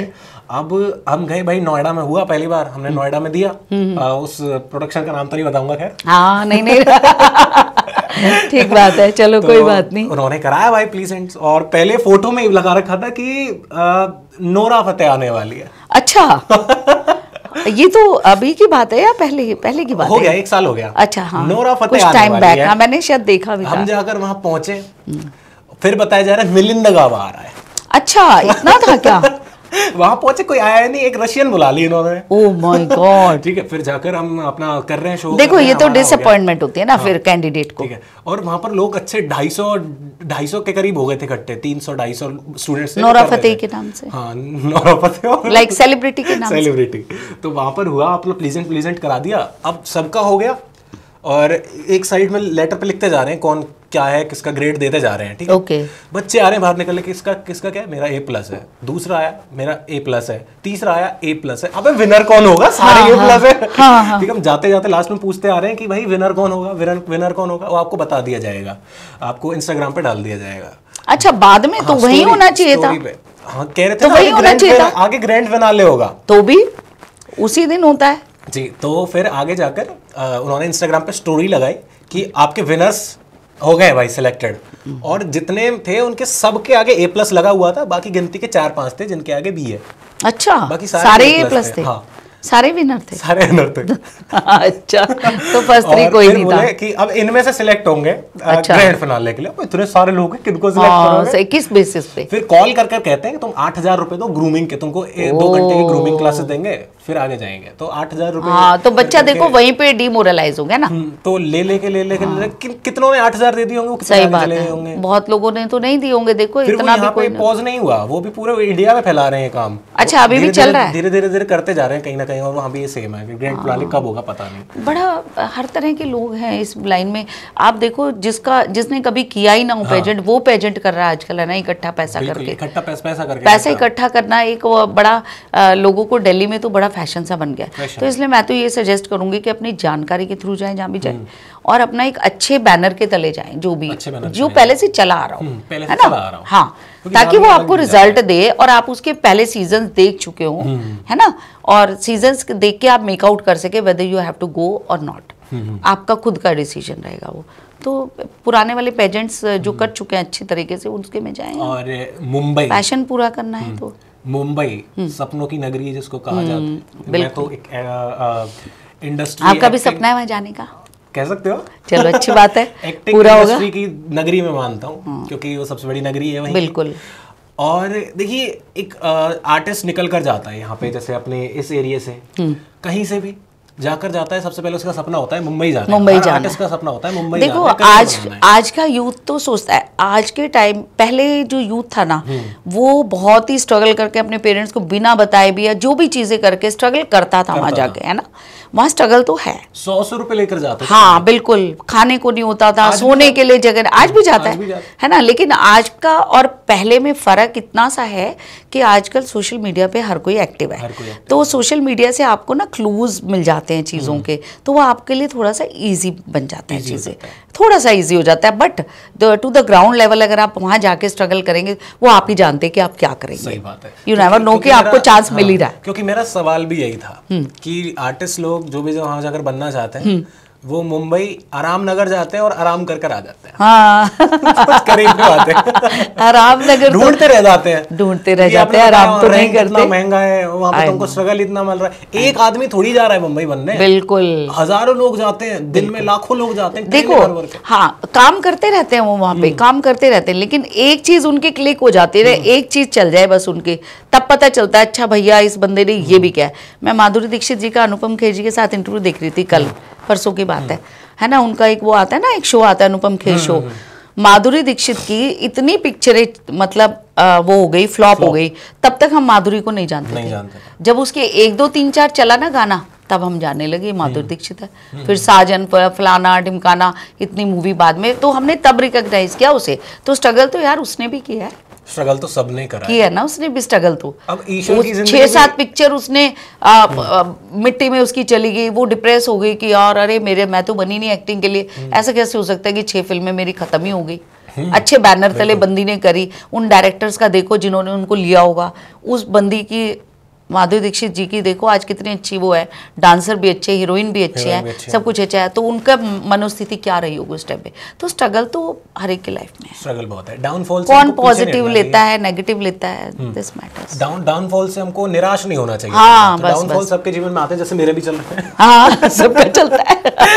अब हम गए भाई नोएडा में हुआ पहली बार हमने हम्म। नोएडा में दिया आ, हम्म। उस प्रोडक्शन का नाम तो नहीं बताऊंगा खैर हाँ नहीं नहीं ठीक बात है चलो तो कोई बात नहीं उन्होंने कराया भाई एंड और पहले फोटो में लगा रखा था कि आ, नोरा फतेह आने वाली है अच्छा ये तो अभी की बात है या पहले पहले की बात हो है? गया एक साल हो गया अच्छा हाँ नोरा फतेह कुछ टाइम बैक हाँ मैंने शायद देखा भी हम जाकर वहां पहुंचे हम्म। फिर बताया जा रहा है मिलिंद गावा आ रहा है अच्छा इतना था क्या वहां पहुंचे कोई आया नहीं एक रशियन बुला ली इन्होंने ओह माय गॉड ठीक है फिर जाकर हम अपना कर रहे हैं शो देखो ये तो डिसअपॉइंटमेंट हो होती है ना हाँ, फिर कैंडिडेट को ठीक है और वहां पर लोग अच्छे 250 250 के करीब हो गए थे इकट्ठे 300 250 स्टूडेंट्स नौरा फतेह के नाम से हाँ नौरा फतेह लाइक सेलिब्रिटी के नाम सेलिब्रिटी तो वहां पर हुआ आप लोग प्लीजेंट प्लीजेंट करा दिया अब सबका हो गया और एक साइड में लेटर पे लिखते जा रहे हैं कौन क्या है किसका ग्रेड देते जा रहे हैं ठीक है okay. बच्चे आ रहे हैं बाहर निकलने के इसका किसका क्या है मेरा ए प्लस है दूसरा आया मेरा ए प्लस है तीसरा आया ए प्लस है अब विनर कौन होगा हाँ, सारे ए प्लस हाँ। हाँ, है ठीक हाँ, हम जाते जाते लास्ट में पूछते आ रहे हैं कि भाई विनर कौन होगा विनर विनर कौन होगा वो आपको बता दिया जाएगा आपको इंस्टाग्राम पे डाल दिया जाएगा अच्छा बाद में तो वही होना चाहिए था हाँ कह रहे थे तो वही होना चाहिए था आगे ग्रैंड फिनाले होगा तो भी उसी दिन होता है जी तो फिर आगे जाकर उन्होंने इंस्टाग्राम पे स्टोरी लगाई कि आपके विनर्स हो गए भाई सिलेक्टेड और जितने थे उनके सबके आगे ए प्लस लगा हुआ था बाकी गिनती के चार पांच थे जिनके आगे बी है अच्छा बाकी सारे, ए प्लस हाँ। थे, सारे विनर थे सारे विनर थे अच्छा तो फर्स्ट थ्री कोई नहीं था कि अब इनमें से सिलेक्ट होंगे अच्छा। ग्रैंड फिनाले के लिए इतने सारे लोग हैं किनको सिलेक्ट हाँ, करोगे किस बेसिस पे फिर कॉल करके कर कहते हैं कि तुम आठ हजार रुपए दो ग्रूमिंग के तुमको दो घंटे की ग्रूमिंग क्लासेस देंगे फिर आगे जाएंगे तो आठ हजार रुपए हाँ, तो बच्चा देखो वहीं पे डिमोरलाइज हो गया ना हम्म, तो ले लेके ले लेके ले हाँ। कि, कितनों ने आठ हजार दे दिए होंगे सही बात है होंगे बहुत लोगों ने तो नहीं दिए होंगे देखो इतना भी कोई पॉज नहीं हुआ वो भी पूरे इंडिया में फैला रहे हैं काम अच्छा अभी भी चल रहा है धीरे धीरे धीरे करते जा रहे हैं कहीं ना कहीं और वहाँ भी ये सेम है ग्रैंड प्लानिंग हाँ। कब होगा पता नहीं बड़ा हर तरह के लोग हैं इस लाइन में आप देखो जिसका जिसने कभी किया ही ना हो पेजेंट वो पेजेंट कर रहा है आजकल है ना इकट्ठा पैसा करके इकट्ठा पैसा करके पैसा इकट्ठा करना एक बड़ा लोगों को दिल्ली में तो बड़ा फैशन सा बन गया तो इसलिए मैं तो ये सजेस्ट करूंगी कि अपनी जानकारी के थ्रू जाएं जहाँ भी जाएं हम्म। और अपना एक अच्छे बैनर के तले जाएं जो भी जो पहले से चला आ रहा हूँ हम्म, है ना हाँ ताकि वो आपको रिजल्ट दे और आप उसके पहले सीजन देख चुके हो हम्म। है ना और सीजन देख के आप मेकआउट कर सके whether you have to go और नॉट आपका खुद का डिसीजन रहेगा वो तो पुराने वाले पेजेंट्स जो कर चुके हैं अच्छे तरीके से उसके में जाएं और मुंबई फैशन पूरा करना है तो मुंबई हम्म। सपनों की नगरी है जिसको कहा जाता है हम्म, मैं तो एक इंडस्ट्री आपका भी सपना है वहां जाने का कह सकते हो चलो अच्छी बात है एक्टिंग पूरा इंडस्ट्री की नगरी में मानता हूँ हम्म। क्योंकि वो सबसे बड़ी नगरी है वहीं बिल्कुल और देखिए एक आर्टिस्ट निकल कर जाता है यहाँ पे जैसे अपने इस एरिया से कहीं से भी जाकर जाता है सबसे पहले उसका सपना होता है मुंबई जाना मुंबई जाना आर्टिस्ट का सपना होता है मुंबई देखो आज आज का यूथ तो सोचता है आज के टाइम पहले जो यूथ था ना हम्म। वो बहुत ही स्ट्रगल करके अपने पेरेंट्स को बिना बताए भी या जो भी चीजें करके स्ट्रगल करता था वहां जाके है ना वहाँ स्ट्रगल तो है सौ सौ रुपए लेकर है हाँ बिल्कुल खाने को नहीं होता था सोने के लिए जगह आज भी हम्म, जाता है है ना लेकिन आज का और पहले में फर्क इतना सा है कि आजकल सोशल मीडिया पे हर कोई एक्टिव है तो सोशल मीडिया से आपको ना क्लूज मिल जाते जाते हैं चीज़ों हम्म। के तो वो आपके लिए थोड़ा सा ईजी बन जाता है चीज़ें थोड़ा सा ईजी हो जाता है but to the ground level अगर आप वहाँ जाके स्ट्रगल करेंगे वो आप ही जानते हैं कि आप क्या करेंगे सही बात है यू नेवर नो कि आपको चांस मिल ही हाँ, रहा है क्योंकि मेरा सवाल भी यही था हम्म। कि आर्टिस्ट लोग जो भी वहाँ जाकर बनना चाहते हैं हम्म। वो मुंबई आराम नगर जाते हैं और आराम कर कर आ जाते हैं हाँ तो आते हैं आराम नगर तो ढूंढते रह जाते हैं ढूंढते रह जाते हैं आराम तो नहीं करते महंगा है वहाँ पे तुमको स्ट्रगल इतना मिल रहा है एक आदमी थोड़ी जा रहा है मुंबई बनने बिल्कुल हजारों लोग जाते हैं दिन में लाखों लोग जाते हैं देखो हाँ काम करते रहते हैं वो वहाँ पे हम्म। काम करते रहते हैं लेकिन एक चीज उनके क्लिक हो जाती है हम्म। एक चीज चल जाए बस उनके तब पता चलता है अच्छा भैया इस बंदे ने ये हम्म। भी क्या है मैं माधुरी दीक्षित जी का अनुपम खेर जी के साथ इंटरव्यू देख रही थी कल परसों की बात है है ना उनका एक वो आता है ना एक शो आता है अनुपम खेर हम्म, शो हम्म, हम्म। माधुरी दीक्षित की इतनी पिक्चरें मतलब आ, वो हो गई फ्लॉप हो गई तब तक हम माधुरी को नहीं जानते नहीं थे जानते। जब उसके एक दो तीन चार चला ना गाना तब हम जाने लगे माधुरी दीक्षित है फिर साजन फलाना ढिमकाना इतनी मूवी बाद में तो हमने तब रिकग्नाइज किया उसे तो स्ट्रगल तो यार उसने भी किया है स्ट्रगल तो सबने करा की है ना उसने भी स्ट्रगल तो अब छह सात पिक्चर उसने आ, आ, मिट्टी में उसकी चली गई वो डिप्रेस हो गई कि यार अरे मेरे मैं तो बनी नहीं एक्टिंग के लिए हम्म। ऐसा कैसे हो सकता है कि छह फिल्में मेरी खत्म ही हो गई हम्म। अच्छे बैनर तले बंदी ने करी उन डायरेक्टर्स का देखो जिन्होंने उनको लिया होगा उस बंदी की माधुरी दीक्षित जी की देखो आज कितनी अच्छी वो है डांसर भी अच्छे हीरोइन भी अच्छी है सब कुछ अच्छा है तो उनका मनोस्थिति क्या रही होगी उस टाइम पे तो स्ट्रगल तो हर एक की लाइफ में स्ट्रगल बहुत है डाउनफॉल कौन पॉजिटिव लेता है नेगेटिव लेता है दिस मैटर डाउन डाउनफॉल से हमको निराश नहीं होना चाहिए हाँ डाउनफॉल तो सबके जीवन में आते हैं जैसे मेरे भी चल रहे हैं हाँ सबका चलता है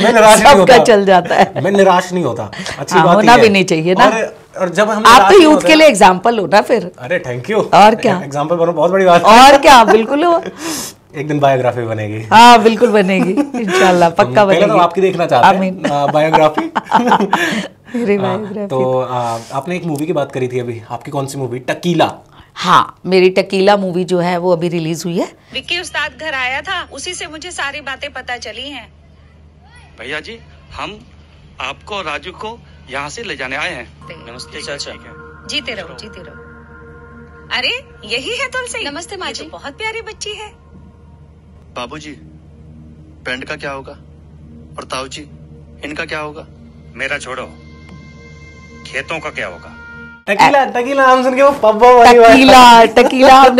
मैं निराश नहीं होता चल जाता है मैं निराश नहीं होता अच्छी हाँ, बात होना भी नहीं चाहिए ना और जब हम आप तो यूथ के लिए एग्जाम्पल हो ना फिर अरे थैंक यू और क्या एग्जाम्पल बनो बहुत बड़ी बात और क्या बिल्कुल एक दिन बायोग्राफी बनेगी हाँ बिल्कुल बनेगी इंशाल्लाह तो पक्का बनेगी पहले तो आपकी देखना चाहते हैं बायोग्राफी आ, हाँ, तो आ, आपने एक मूवी की बात करी थी अभी आपकी कौन सी मूवी टकीला हाँ मेरी टकीला मूवी जो है वो अभी रिलीज हुई है विक्की उस्ताद घर आया था उसी से मुझे सारी बातें पता चली हैं भैया जी हम आपको राजू को यहाँ से ले जाने आए हैं नमस्ते चाचा जीते रहो जीते रहो अरे यही है तुलसी नमस्ते तो माँ जी बहुत प्यारी बच्ची है बाबूजी पेंट का क्या होगा और ताऊ जी इनका क्या होगा मेरा छोड़ो खेतों का क्या होगा Eh, हमने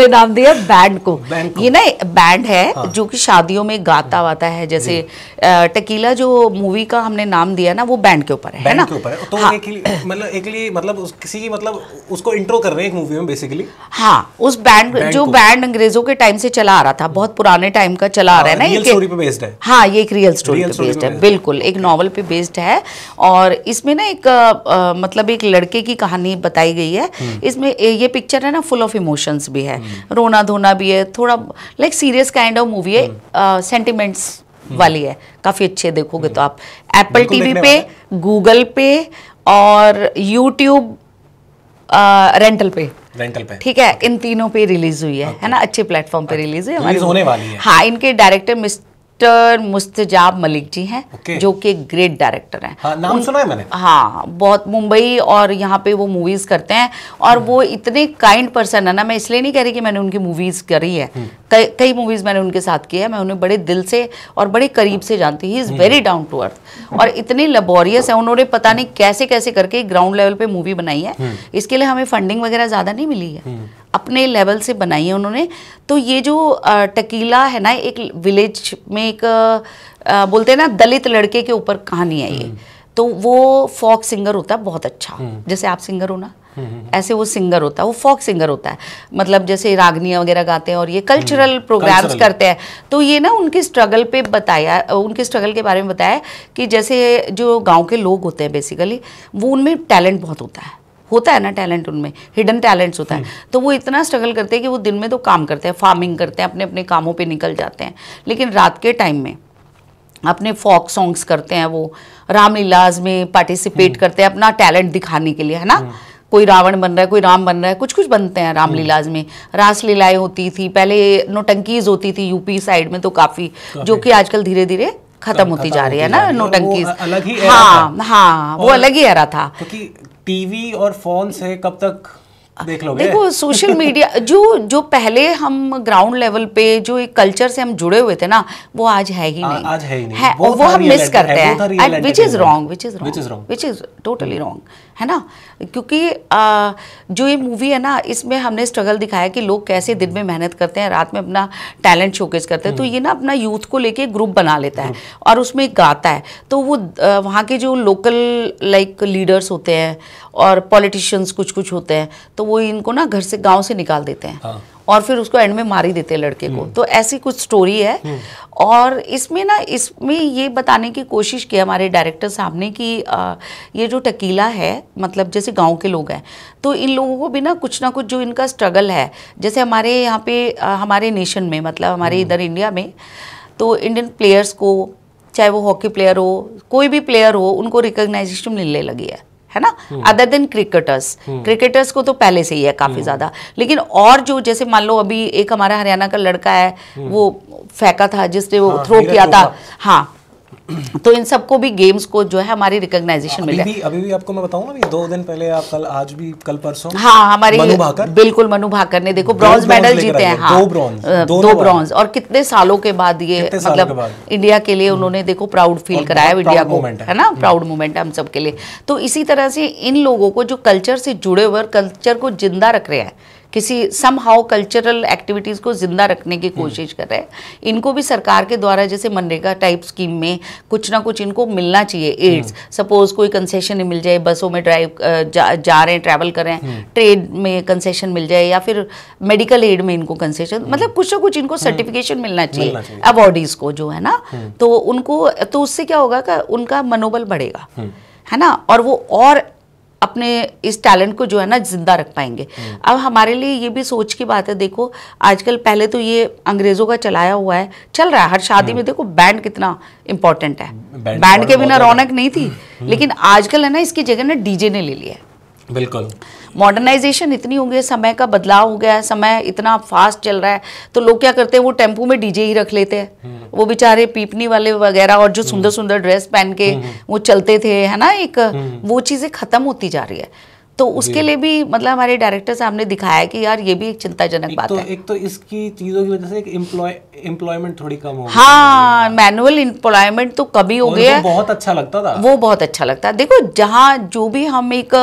नाम दिया बैंड को ये ना बैंड है हाँ। जो कि शादियों में गाता हाँ। वाता है जैसे टकीला जो मूवी का हमने नाम दिया ना वो बैंड के ऊपर है ना तो हाँ। मतलब, मतलब किसी की मतलब उसको इंट्रो कर रहे हैं मूवी में बेसिकली हाँ उस बैंड जो बैंड अंग्रेजों के टाइम से चला आ रहा था बहुत पुराने टाइम का चला आ रहा है ना रियल स्टोरी पे बेस्ड है हाँ ये एक रियल स्टोरी पे बेस्ड है बिल्कुल एक नॉवल पे बेस्ड है और इसमें ना एक मतलब एक लड़के की कहानी बताई बताई गई है हम्म। इसमें ये पिक्चर है ना फुल ऑफ इमोशंस भी है रोना धोना भी है थोड़ा like serious kind of movie है सेंटिमेंट्स हम्म। हम्म। वाली है काफ़ी अच्छे देखोगे तो आप एप्पल टीवी पे गूगल पे और यूट्यूब रेंटल पे रेंटल पे ठीक है इन तीनों पे रिलीज हुई है है ना अच्छे प्लेटफॉर्म पे रिलीज हुई है हाँ इनके director Mr director Mustajab Malik ji हैं okay. जो कि ग्रेट डायरेक्टर हैं हाँ, नाम उन, सुना है मैंने हाँ बहुत मुंबई और यहाँ पे वो मूवीज़ करते हैं और हम्म। वो इतने काइंड पर्सन है ना मैं इसलिए नहीं कह रही कि मैंने उनकी मूवीज़ करी है हम्म। कई मूवीज़ मैंने उनके साथ की है मैं उन्हें बड़े दिल से और बड़े करीब से जानती ही is very down to earth और इतने लेबोरियस है उन्होंने पता नहीं कैसे कैसे करके ग्राउंड लेवल पे मूवी बनाई है हम्म। इसके लिए हमें फंडिंग वगैरह ज़्यादा नहीं मिली है अपने लेवल से बनाई है उन्होंने तो ये जो टकीला है ना एक विलेज में एक आ, बोलते हैं ना दलित लड़के के ऊपर कहानी है ये हम्म। तो वो फॉक सिंगर होता है बहुत अच्छा हम्म। जैसे आप सिंगर हो ना हम्म, ऐसे वो सिंगर होता है वो फॉक सिंगर होता है मतलब जैसे रागनियाँ वगैरह गाते हैं और ये कल्चरल प्रोग्राम्स करते हैं तो ये ना उनके स्ट्रगल पे बताया उनके स्ट्रगल के बारे में बताया कि जैसे जो गांव के लोग होते हैं बेसिकली वो उनमें टैलेंट बहुत होता है होता है ना टैलेंट उनमें हिडन टैलेंट्स होता है हम्म। तो वो इतना स्ट्रगल करते हैं कि वो दिन में तो काम करते हैं फार्मिंग करते हैं अपने अपने कामों पर निकल जाते हैं लेकिन रात के टाइम में अपने फोक सॉन्ग्स करते हैं वो रामलीलाज में पार्टिसिपेट हम्म। करते हैं अपना टैलेंट दिखाने के लिए है ना हम्म। कोई रावण बन रहा है कोई राम बन रहा है कुछ कुछ बनते हैं रामलीलाज में रासलीलाएं होती थी पहले नोटंकीज होती थी यूपी साइड में तो काफ़ी जो कि आजकल धीरे धीरे खत्म होती जा रही है ना नोटंकीज हाँ हाँ वो अलग ही आ रहा था टीवी और फोन से कब तक देख लोगे देखो सोशल मीडिया जो जो पहले हम ग्राउंड लेवल पे जो एक कल्चर से हम जुड़े हुए थे ना वो आज है ही नहीं आज है ही नहीं है, वो, वो हम मिस करते हैं which is wrong which is wrong which is totally wrong है ना क्योंकि आ, जो ये मूवी है ना इसमें हमने स्ट्रगल दिखाया कि लोग कैसे दिन में मेहनत करते हैं रात में अपना टैलेंट शोकेस करते हैं तो हम्म। ये ना अपना यूथ को लेके ग्रुप बना लेता है हम्म। और उसमें गाता है तो वो वहाँ के जो लोकल लाइक लीडर्स होते हैं और पॉलिटिशियंस कुछ कुछ होते हैं तो वो इनको ना घर से गाँव से निकाल देते हैं हाँ। और फिर उसको एंड में मार ही देते लड़के को हम्म। तो ऐसी कुछ स्टोरी है हम्म। और इसमें ना इसमें ये बताने की कोशिश की हमारे डायरेक्टर साहब ने कि ये जो टकीला है मतलब जैसे गांव के लोग हैं तो इन लोगों को भी ना कुछ ना कुछ जो इनका स्ट्रगल है जैसे हमारे यहाँ पे हमारे नेशन में मतलब हमारे हम्म। इधर इंडिया में तो इंडियन प्लेयर्स को चाहे वो हॉकी प्लेयर हो कोई भी प्लेयर हो उनको रिकग्नाइजेशन मिलने लगी है है ना अदर देन क्रिकेटर्स क्रिकेटर्स को तो पहले से ही है काफी हम्म। ज्यादा लेकिन और जो जैसे मान लो अभी एक हमारा हरियाणा का लड़का है हम्म। वो फेंका था जिसने वो थ्रो हाँ, किया था हाँ तो इन सबको भी गेम्स को जो है हमारी रिकॉग्नाइजेशन मिला अभी, अभी भी आपको मैं बताऊं ना दो दिन पहले आप कल आज भी कल परसों हाँ हमारे मनु भाकर बिल्कुल मनु भाकर ने देखो ब्रॉन्ज मेडल जीते हैं हाँ, दो ब्रॉन्ज दो ब्रॉन्ज और कितने सालों के बाद ये मतलब इंडिया के लिए उन्होंने हम्म। देखो प्राउड फील कराया इंडिया को है ना प्राउड हम्म। मूवमेंट है हम सब के लिए तो इसी तरह से इन लोगों को जो कल्चर से जुड़े हुए कल्चर को जिंदा रख रहे हैं किसी सम हाउ कल्चरल एक्टिविटीज़ को ज़िंदा रखने की हम्म। कोशिश कर रहे हैं इनको भी सरकार के द्वारा जैसे मनरेगा टाइप स्कीम में कुछ ना कुछ इनको मिलना चाहिए एड्स हम्म। सपोज कोई कंसेशन मिल जाए बसों में ड्राइव जा, जा रहे हैं ट्रैवल कर रहे हैं ट्रेन हम्म। में कंसेशन मिल जाए या फिर मेडिकल एड में इनको कंसेशन मतलब कुछ ना कुछ इनको सर्टिफिकेशन मिलना चाहिए अवॉर्डीज़ को जो है ना तो उनको तो उससे क्या होगा का उनका मनोबल बढ़ेगा है ना और वो और अपने इस टैलेंट को जो है ना जिंदा रख पाएंगे अब हमारे लिए ये भी सोच की बात है देखो आजकल पहले तो ये अंग्रेजों का चलाया हुआ है चल रहा है हर शादी में देखो बैंड कितना इम्पोर्टेंट है बैंड, के बिना रौनक नहीं थी हम्म, हम्म। लेकिन आजकल है ना इसकी जगह ना डीजे ने ले लिया बिल्कुल मॉडर्नाइजेशन इतनी हो गई समय का बदलाव हो गया है समय इतना फास्ट चल रहा है तो लोग क्या करते हैं वो टेम्पो में डीजे ही रख लेते हैं हम्म। वो बेचारे पीपनी वाले वगैरह और जो सुंदर हम्म। सुंदर ड्रेस पहन के हम्म। वो चलते थे है ना एक वो चीज़ें खत्म होती जा रही है तो उसके लिए भी मतलब हमारे डायरेक्टर साहब ने दिखाया कि यार ये भी एक चिंताजनक बात तो, है एक तो इसकी चीज़ों की वजह से एक एम्प्लॉयमेंट थोड़ी कम हो हाँ मैनुअल एम्प्लॉयमेंट तो कभी हो गया है बहुत अच्छा लगता था वो बहुत अच्छा लगता है देखो जहाँ जो भी हम एक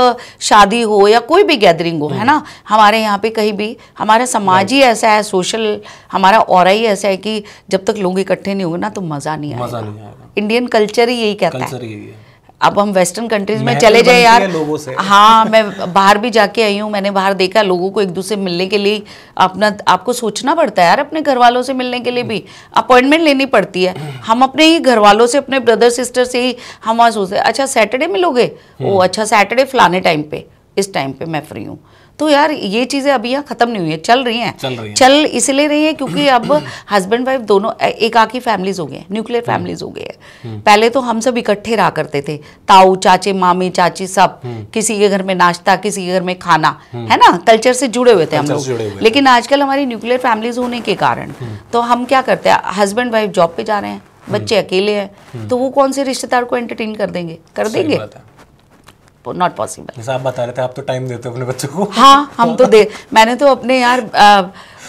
शादी हो या कोई भी गैदरिंग हो है हम्म। ना हमारे यहाँ पे कहीं भी हमारा समाज ही ऐसा है सोशल हमारा और ही ऐसा है कि जब तक लोग इकट्ठे नहीं होंगे ना तो मज़ा नहीं आएगा इंडियन कल्चर ही यही कहता है अब हम वेस्टर्न कंट्रीज में चले जाए यार लोगों से हाँ मैं बाहर भी जाके आई हूँ मैंने बाहर देखा लोगों को एक दूसरे मिलने के लिए अपना आपको सोचना पड़ता है यार अपने घर वालों से मिलने के लिए भी अपॉइंटमेंट लेनी पड़ती है हम अपने ही घर वालों से अपने ब्रदर सिस्टर से ही हम वहाँ सोचते अच्छा सैटरडे मिलोगे वो अच्छा सैटरडे फलाने टाइम पे इस टाइम पे मैं फ्री हूँ तो यार ये चीज़ें अभी यहाँ ख़त्म नहीं हुई है चल रही हैं चल रही चल इसलिए रही है क्योंकि अब हस्बैंड वाइफ दोनों एकाकी फैमिलीज हो गए न्यूक्लियर फैमिलीज हो गए हैं हम्म। हम्म। पहले तो हम सब इकट्ठे रहा करते थे ताऊ चाचे मामी चाची सब हम्म। किसी के घर में नाश्ता किसी के घर में खाना है ना कल्चर से जुड़े हुए थे हम लोग लेकिन आजकल हमारी न्यूक्लियर फैमिलीज होने के कारण तो हम क्या करते हैं हस्बैंड वाइफ जॉब पे जा रहे हैं बच्चे अकेले हैं तो वो कौन से रिश्तेदार को एंटरटेन कर देंगे कर देंगे नॉट पॉसिबल आप बता रहे थे आप तो टाइम देते हो अपने बच्चों को हाँ हम तो दे मैंने तो अपने यार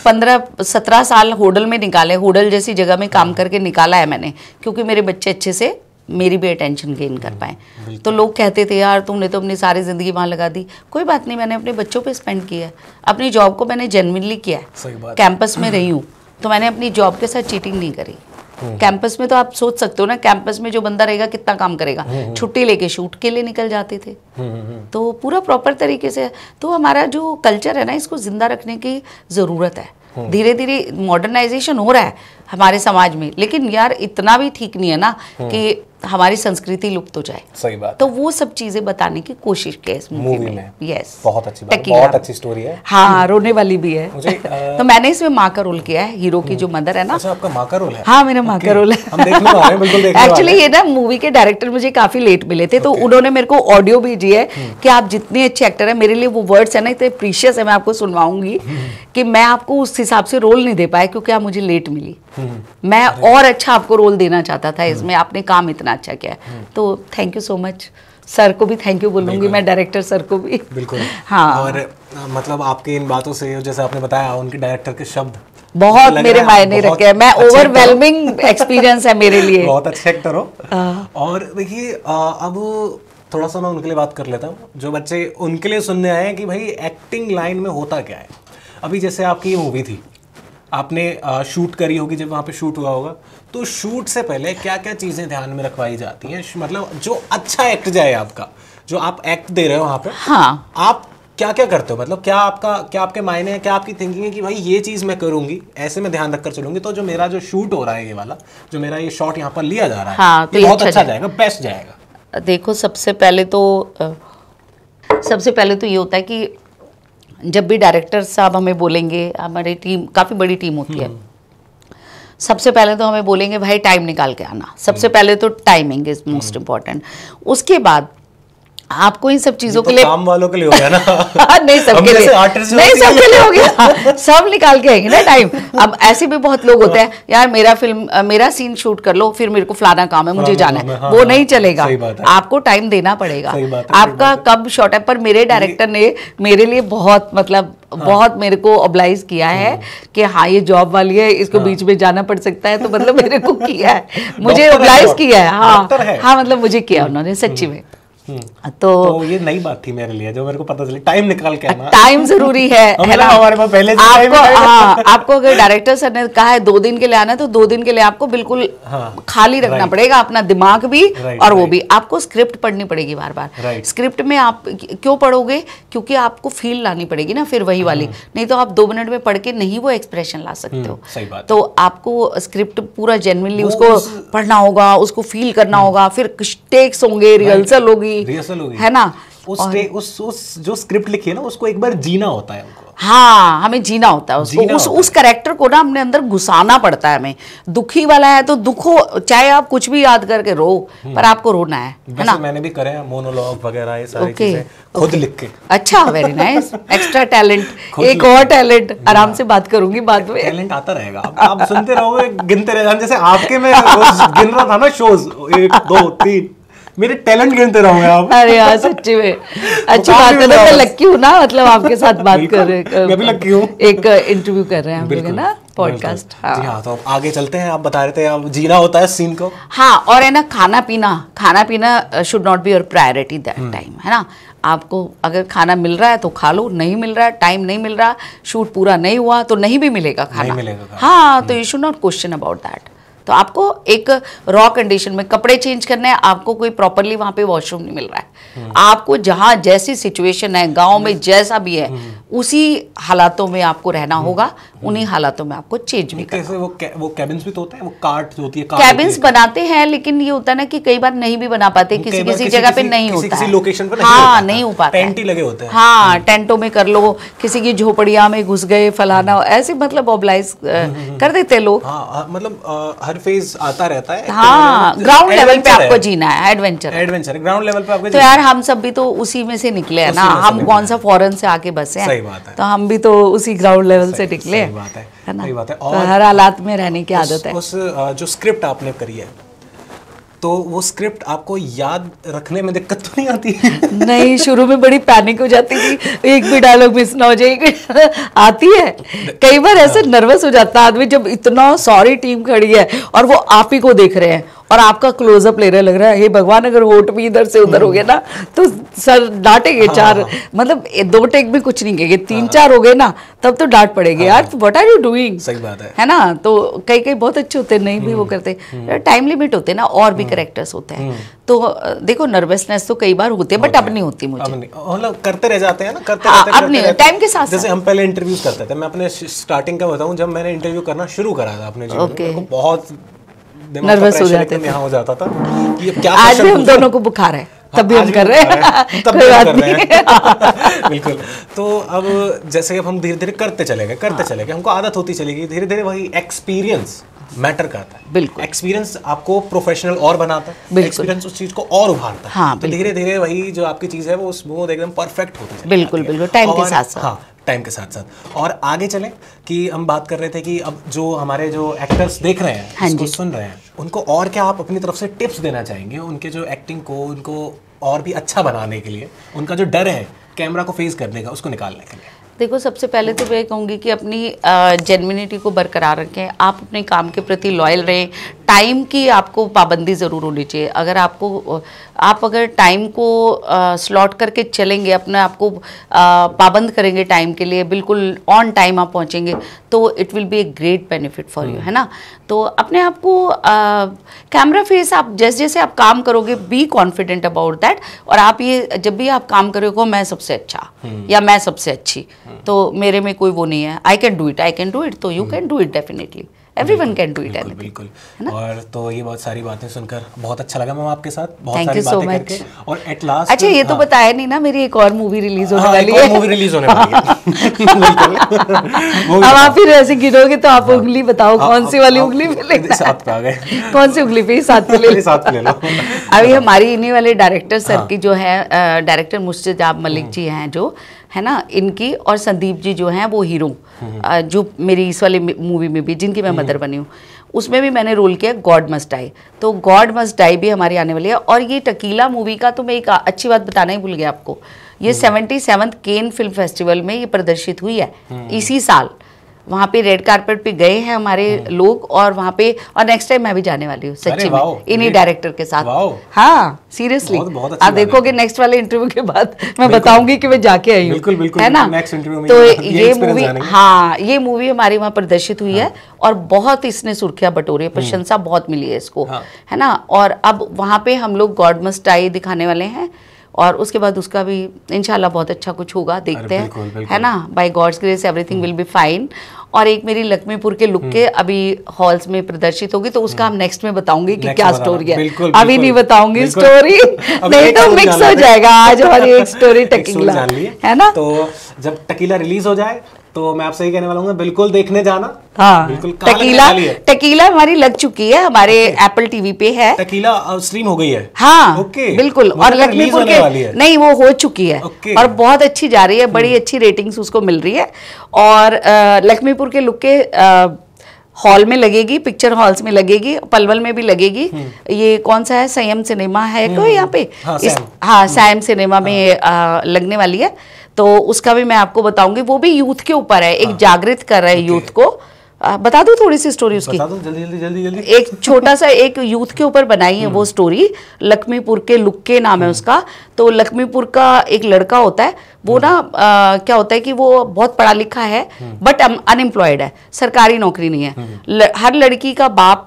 पंद्रह सत्रह साल होडल में निकाले होडल जैसी जगह में काम करके निकाला है मैंने क्योंकि मेरे बच्चे अच्छे से मेरी भी अटेंशन गेन कर पाए तो लोग कहते थे यार तुमने तो अपनी सारी ज़िंदगी वहाँ लगा दी कोई बात नहीं मैंने अपने बच्चों पे स्पेंड किया है अपनी जॉब को मैंने जेनविनली किया है कैंपस में रही हूँ तो मैंने अपनी जॉब के साथ चीटिंग नहीं करी कैंपस में तो आप सोच सकते हो ना कैंपस में जो बंदा रहेगा कितना काम करेगा हम्म, हम्म। छुट्टी लेके शूट के लिए निकल जाते थे हम्म, तो पूरा प्रॉपर तरीके से तो हमारा जो कल्चर है ना इसको जिंदा रखने की ज़रूरत है धीरे धीरे मॉडर्नाइजेशन हो रहा है हमारे समाज में लेकिन यार इतना भी ठीक नहीं है ना कि हमारी संस्कृति लुप्त हो जाए सही बात तो वो सब चीजें बताने की कोशिश की इस मूवी में यस बहुत अच्छी बात बहुत अच्छी स्टोरी है हाँ रोने वाली भी है मुझे, आ... तो मैंने इसमें माँ का रोल किया है हीरो की हम्म। जो मदर है ना अच्छा आपका माँ का रोल है हाँ मेरा माँ का रोल है एक्चुअली ये ना मूवी के डायरेक्टर मुझे काफी लेट मिले थे तो उन्होंने मेरे को ऑडियो भेजी है हम्म। कि आप जितने अच्छे एक्टर है मेरे लिए वो वर्ड्स है ना इतने प्रीशियस है मैं आपको सुनवाऊंगी हम्म। कि मैं आपको उस हिसाब से रोल नहीं दे पाया क्योंकि आप मुझे लेट मिली मैं और अच्छा आपको रोल देना चाहता था इसमें आपने काम इतना नाचा अच्छा गया तो thank you so much sir को भी थैंक यू बोलूंगी मैं डायरेक्टर सर को भी बिल्कुल हाँ और मतलब आपके इन बातों से जैसे आपने बताया उनके डायरेक्टर के शब्द बहुत मेरे मायने रखे हैं मैं ओवरवेलमिंग एक्सपीरियंस है मेरे लिए बहुत अच्छे एक्टर हो हाँ। और देखिए अब थोड़ा सा मैं उनके लिए बात कर लेता हूँ जो बच्चे उनके लिए सुनने आए हैं कि भाई एक्टिंग लाइन में होता क्या है अभी जैसे आपकी ये मूवी थी आपने शूट करी होगी जब वहाँ पे शूट हुआ होगा तो शूट से पहले क्या क्या चीज़ें ध्यान में रखवाई जाती हैं मतलब जो अच्छा एक्ट जाए आपका जो आप एक्ट दे रहे हो वहां पे हाँ आप क्या क्या करते हो मतलब क्या आपका क्या आपके मायने हैं क्या आपकी थिंकिंग है कि भाई ये चीज़ मैं करूंगी ऐसे में ध्यान रखकर चलूंगी तो जो मेरा जो शूट हो रहा है ये वाला जो मेरा ये शॉट यहाँ पर लिया जा रहा है हाँ, तो ये ये बहुत अच्छा, अच्छा जाएगा बेस्ट जाएगा देखो सबसे पहले तो सबसे पहले तो ये होता है कि जब भी डायरेक्टर साहब हमें बोलेंगे हमारी टीम काफ़ी बड़ी टीम होती है हम्म। सबसे पहले तो हमें बोलेंगे भाई टाइम निकाल के आना सबसे पहले तो टाइमिंग इज़ मोस्ट इम्पॉर्टेंट उसके बाद आपको इन सब चीजों के तो लिए काम वालों के लिए हो गया ना हाँ, नहीं सबके लिए नहीं सबके लिए हो गया सब निकाल के आएंगे ना टाइम अब ऐसे भी बहुत लोग होते हाँ। हैं यार मेरा फिल्म मेरा सीन शूट कर लो फिर मेरे को फलाना काम है मुझे जाना है हाँ, वो नहीं चलेगा आपको टाइम देना पड़ेगा आपका कब शॉर्ट है पर मेरे डायरेक्टर ने मेरे लिए बहुत मतलब हाँ। बहुत मेरे को ओबलाइज किया है हम्म। कि हाँ ये जॉब वाली है इसको हाँ। बीच में जाना पड़ सकता है तो मतलब मेरे को किया है मुझे ऑब्लाइज किया है हाँ है। हाँ मतलब मुझे किया हम्म, उन्होंने सच्ची हम्म। में हम्म। तो, तो ये नई बात थी मेरे लिए जो मेरे को पता चली टाइम निकाल के टाइम जरूरी है हमारे पास पहले से आपको हाँ, आपको अगर डायरेक्टर सर ने कहा है दो दिन के लिए आना तो दो दिन के लिए आपको बिल्कुल हाँ, खाली रखना पड़ेगा अपना दिमाग भी और वो भी आपको स्क्रिप्ट पढ़नी पड़ेगी बार बार स्क्रिप्ट में आप क्यों पढ़ोगे क्योंकि आपको फील लानी पड़ेगी ना फिर वही वाली हम्म। नहीं तो आप दो मिनट में पढ़ के नहीं वो एक्सप्रेशन ला सकते हम्म, हो तो आपको स्क्रिप्ट पूरा जेनविनली उसको पढ़ना होगा उसको फील करना होगा फिर टेक्स होंगे रिहर्सल होगी रिहर्सल होगी है ना उस, और... उस उस जो स्क्रिप्ट लिखी है ना उसको एक बार जीना होता है उनको हाँ हमें जीना होता है उसको उस उस करेक्टर को ना अपने अंदर घुसाना पड़ता है हमें दुखी वाला है तो दुखो चाहे आप कुछ भी याद करके रो हम्म। पर आपको रोना है है ना मैंने भी करे मोनोलॉग वगैरह ये सारी okay, चीजें खुद okay. लिख के अच्छा वेरी नाइस एक्स्ट्रा टैलेंट एक और टैलेंट हाँ। आराम से बात करूंगी बाद में टैलेंट आता रहेगा आप सुनते रहोगे गिनते रहे जैसे आपके में गिन रहा था ना शोज एक दो तीन मेरे टैलेंट गिनते रहोगे आप अरे यार सच्ची में अच्छी बात है ना मैं तो लकी हूँ ना मतलब आपके साथ बात कर रहे मैं भी लकी हूँ एक इंटरव्यू कर रहे हैं हम लोग है ना पॉडकास्ट हाँ।, हाँ तो आगे चलते हैं आप बता रहे थे आप जीना होता है सीन को हाँ और है ना खाना पीना खाना पीना should not be your priority that time है ना आपको अगर खाना मिल रहा है तो खा लो नहीं मिल रहा है टाइम नहीं मिल रहा शूट पूरा नहीं हुआ तो नहीं भी मिलेगा खाना मिलेगा हाँ तो you should not question about that तो आपको एक रॉ कंडीशन में कपड़े चेंज करने हैं आपको कोई प्रॉपरली वहां पे वॉशरूम नहीं मिल रहा है हम्म। आपको जहां जैसी सिचुएशन है गांव में हम्म। जैसा भी है हम्म। उसी हालातों में आपको रहना होगा उन्हीं हम्म। हालातों में आपको चेंज भी कैसे तो वो के, वो कैबिन्स भी तो होते हैं वो कार्ट होती है कैबिन्स बनाते हैं लेकिन ये होता है ना कि कई बार नहीं भी बना पाते किसी किसी जगह पे नहीं होता किसी लोकेशन पर हाँ नहीं हो पाता टेंट ही लगे होते हैं हाँ टेंटों हम्म। में कर लो किसी की झोपड़िया में घुस गए फलाना ऐसे मतलब ऑबलाइज हम्म, कर देते हैं लोग हाँ, हाँ, मतलब हर फेज आता रहता है हाँ ग्राउंड लेवल पे आपको जीना है एडवेंचर एडवेंचर ग्राउंड लेवल पे आपको तो यार हम सब भी तो उसी में से निकले हैं ना हम कौन सा फॉरन से आके बसे हैं तो हम भी तो उसी ग्राउंड लेवल से निकले तो हर हालात में रहने की आदत है उस जो स्क्रिप्ट आपने करी है तो वो स्क्रिप्ट आपको याद रखने में दिक्कत तो नहीं आती नहीं शुरू में बड़ी पैनिक हो जाती थी एक भी डायलॉग मिस ना हो जाए आती है कई बार ऐसे नर्वस हाँ। हो जाता है आदमी जब इतना सॉरी टीम खड़ी है और वो आप ही को देख रहे हैं और आपका क्लोजअप ले रहा लग रहा है हे भगवान अगर वोट भी इधर से उधर हो गया ना तो सर डांटेंगे हाँ, चार हाँ, हाँ। मतलब दो टेक भी कुछ नहीं कहेंगे तीन हाँ, चार हाँ। हो गए ना तब तो डांट पड़ेगी हाँ, यार व्हाट आर यू डूइंग सही बात है है ना तो कई कई बहुत अच्छे होते हैं नहीं भी वो हम्म, करते टाइम हम्म। लिमिट होते हैं ना और भी करेक्टर्स हम्म, होते हैं तो देखो नर्वसनेस तो कई बार होते हैं बट अब नहीं होती मुझे मतलब करते रह जाते हैं ना करते हाँ, अब नहीं टाइम के साथ जैसे हम पहले इंटरव्यू करते थे मैं अपने स्टार्टिंग का बताऊँ जब मैंने इंटरव्यू करना शुरू करा था अपने बहुत नर्वस हो जाते थे हो जाता था कि क्या आज भी हम दोनों को बुखार है हाँ, तब भी हम कर रहे हैं कोई बात नहीं बिल्कुल तो अब जैसे कि हम धीरे धीरे करते चले गए करते हाँ। चले गए हमको आदत होती चलेगी धीरे धीरे वही एक्सपीरियंस मैटर करता है बिल्कुल एक्सपीरियंस आपको प्रोफेशनल और बनाता है एक्सपीरियंस उस चीज को और उभारता है हाँ, तो धीरे धीरे वही जो आपकी चीज है वो स्मूथ एकदम परफेक्ट होती है बिल्कुल बिल्कुल टाइम के साथ साथ हाँ टाइम के साथ साथ और आगे चलें कि हम बात कर रहे थे कि अब जो हमारे जो एक्टर्स देख रहे हैं हाँ सुन रहे हैं उनको और क्या आप अपनी तरफ से टिप्स देना चाहेंगे उनके जो एक्टिंग को उनको और भी अच्छा बनाने के लिए उनका जो डर है कैमरा को फेस करने का उसको निकालने के लिए देखो सबसे पहले तो मैं कहूँगी कि अपनी जेनमिनिटी को बरकरार रखें आप अपने काम के प्रति लॉयल रहें टाइम की आपको पाबंदी ज़रूर होनी चाहिए अगर आपको आप अगर टाइम को स्लॉट करके चलेंगे अपने आपको पाबंद करेंगे टाइम के लिए बिल्कुल ऑन टाइम आप पहुंचेंगे तो it will be a great benefit for you है ना तो अपने आप को कैमरा फेस आप जैसे जैसे आप काम करोगे बी कॉन्फिडेंट अबाउट दैट और आप ये जब भी आप काम करोगे मैं सबसे अच्छा हम्म। या मैं सबसे अच्छी हम्म। तो मेरे में कोई वो नहीं है I can do it I can do it तो you can do it definitely everyone can do it any बिल्कुल और तो ये बहुत सारी बातें सुनकर बहुत अच्छा लगा मैम आपके साथ बहुत Thank सारी so बातें और एट लास्ट अच्छा ये तो हाँ। बताया नहीं ना मेरी एक और मूवी हाँ, रिलीज होने वाली है मूवी रिलीज होने वाली है अब आप फिर ऐसे गिनोगे तो आप हाँ। उंगली बताओ कौन सी वाली उंगली पे लेना साथ पे आ गए कौन सी उंगली पे साथ पे ले साथ ले लो अभी हमारी इन्हीं वाले डायरेक्टर सर की जो है डायरेक्टर मुस्तजाब मलिक हम्म। जी हैं जो है ना इनकी और संदीप जी जो हैं वो हीरो जो मेरी इस वाले मूवी में भी जिनकी मैं मदर हम्म। बनी हूँ उसमें भी मैंने रोल किया गॉड मस्ट डाई तो गॉड मस्ट डाई भी हमारी आने वाली है और ये टकीला मूवी का तो मैं एक अच्छी बात बताना ही भूल गया आपको ये सेवेंटी केन फिल्म फेस्टिवल में ये प्रदर्शित हुई है हम्म। इसी साल वहाँ पे रेड कार्पेट पे गए हैं हमारे हम्म। लोग और वहाँ पे और नेक्स्ट टाइम मैं भी जाने वाली हूँ सच्ची में इन्हीं डायरेक्टर के साथ हाँ सीरियसली आप देखोगे नेक्स्ट वाले इंटरव्यू के बाद मैं बताऊंगी कि मैं जाके आई हूँ है ना तो ये मूवी हाँ ये मूवी हमारे वहाँ प्रदर्शित हुई है हाँ। और बहुत इसने सुर्खियां बटोरी हम्म। प्रशंसा बहुत मिली है इसको हाँ। है ना और अब वहाँ पे हम लोग गॉड मस्ट आई दिखाने वाले हैं और उसके बाद उसका भी इनशाला बहुत अच्छा कुछ होगा देखते हैं है ना by God's grace everything will be fine और एक मेरी लक्ष्मीपुर के लुक के हम्म। अभी हॉल्स में प्रदर्शित होगी तो उसका हम्म। हम नेक्स्ट में बताऊंगी कि क्या स्टोरी है बिल्कुल, अभी बिल्कुल, नहीं बताऊंगी स्टोरी नहीं तो मिक्स हो जाएगा आज हमारी एक स्टोरी टकीला है ना तो जब टकीला रिलीज हो जाए तो मैं आपसे ये कहने वाला हूँ बिल्कुल देखने जाना हाँ बिल्कुल टकीला टकीला हमारी लग चुकी है हमारे एप्पल टीवी पे है टकीला स्ट्रीम हो गई है हाँ ओके बिल्कुल और लक्ष्मीपुर के नहीं वो हो चुकी है ओके। और बहुत अच्छी जा रही है हम्म। बड़ी अच्छी रेटिंग्स उसको मिल रही है और लक्ष्मीपुर के लुक के हॉल में लगेगी पिक्चर हॉल्स में लगेगी पलवल में भी लगेगी हम्म। ये कौन सा है संयम सिनेमा है कोई हम्म। यहाँ पे हाँ, इस, हाँ, सिनेमा में हाँ। लगने वाली है तो उसका भी मैं आपको बताऊंगी वो भी यूथ के ऊपर है एक हाँ। जागृत कर रहे हैं यूथ को आ, बता दो थोड़ी सी स्टोरी उसकी जल्दी जल्दी जल्दी जल्दी एक छोटा सा एक यूथ के ऊपर बनाई है वो स्टोरी हम्म। लक्ष्मीपुर के लुक्के नाम है हम्म। उसका तो लक्ष्मीपुर का एक लड़का होता है वो हम्म। ना आ, क्या होता है कि वो बहुत पढ़ा लिखा है बट अनएम्प्लॉयड um, है सरकारी नौकरी नहीं है हर लड़की का बाप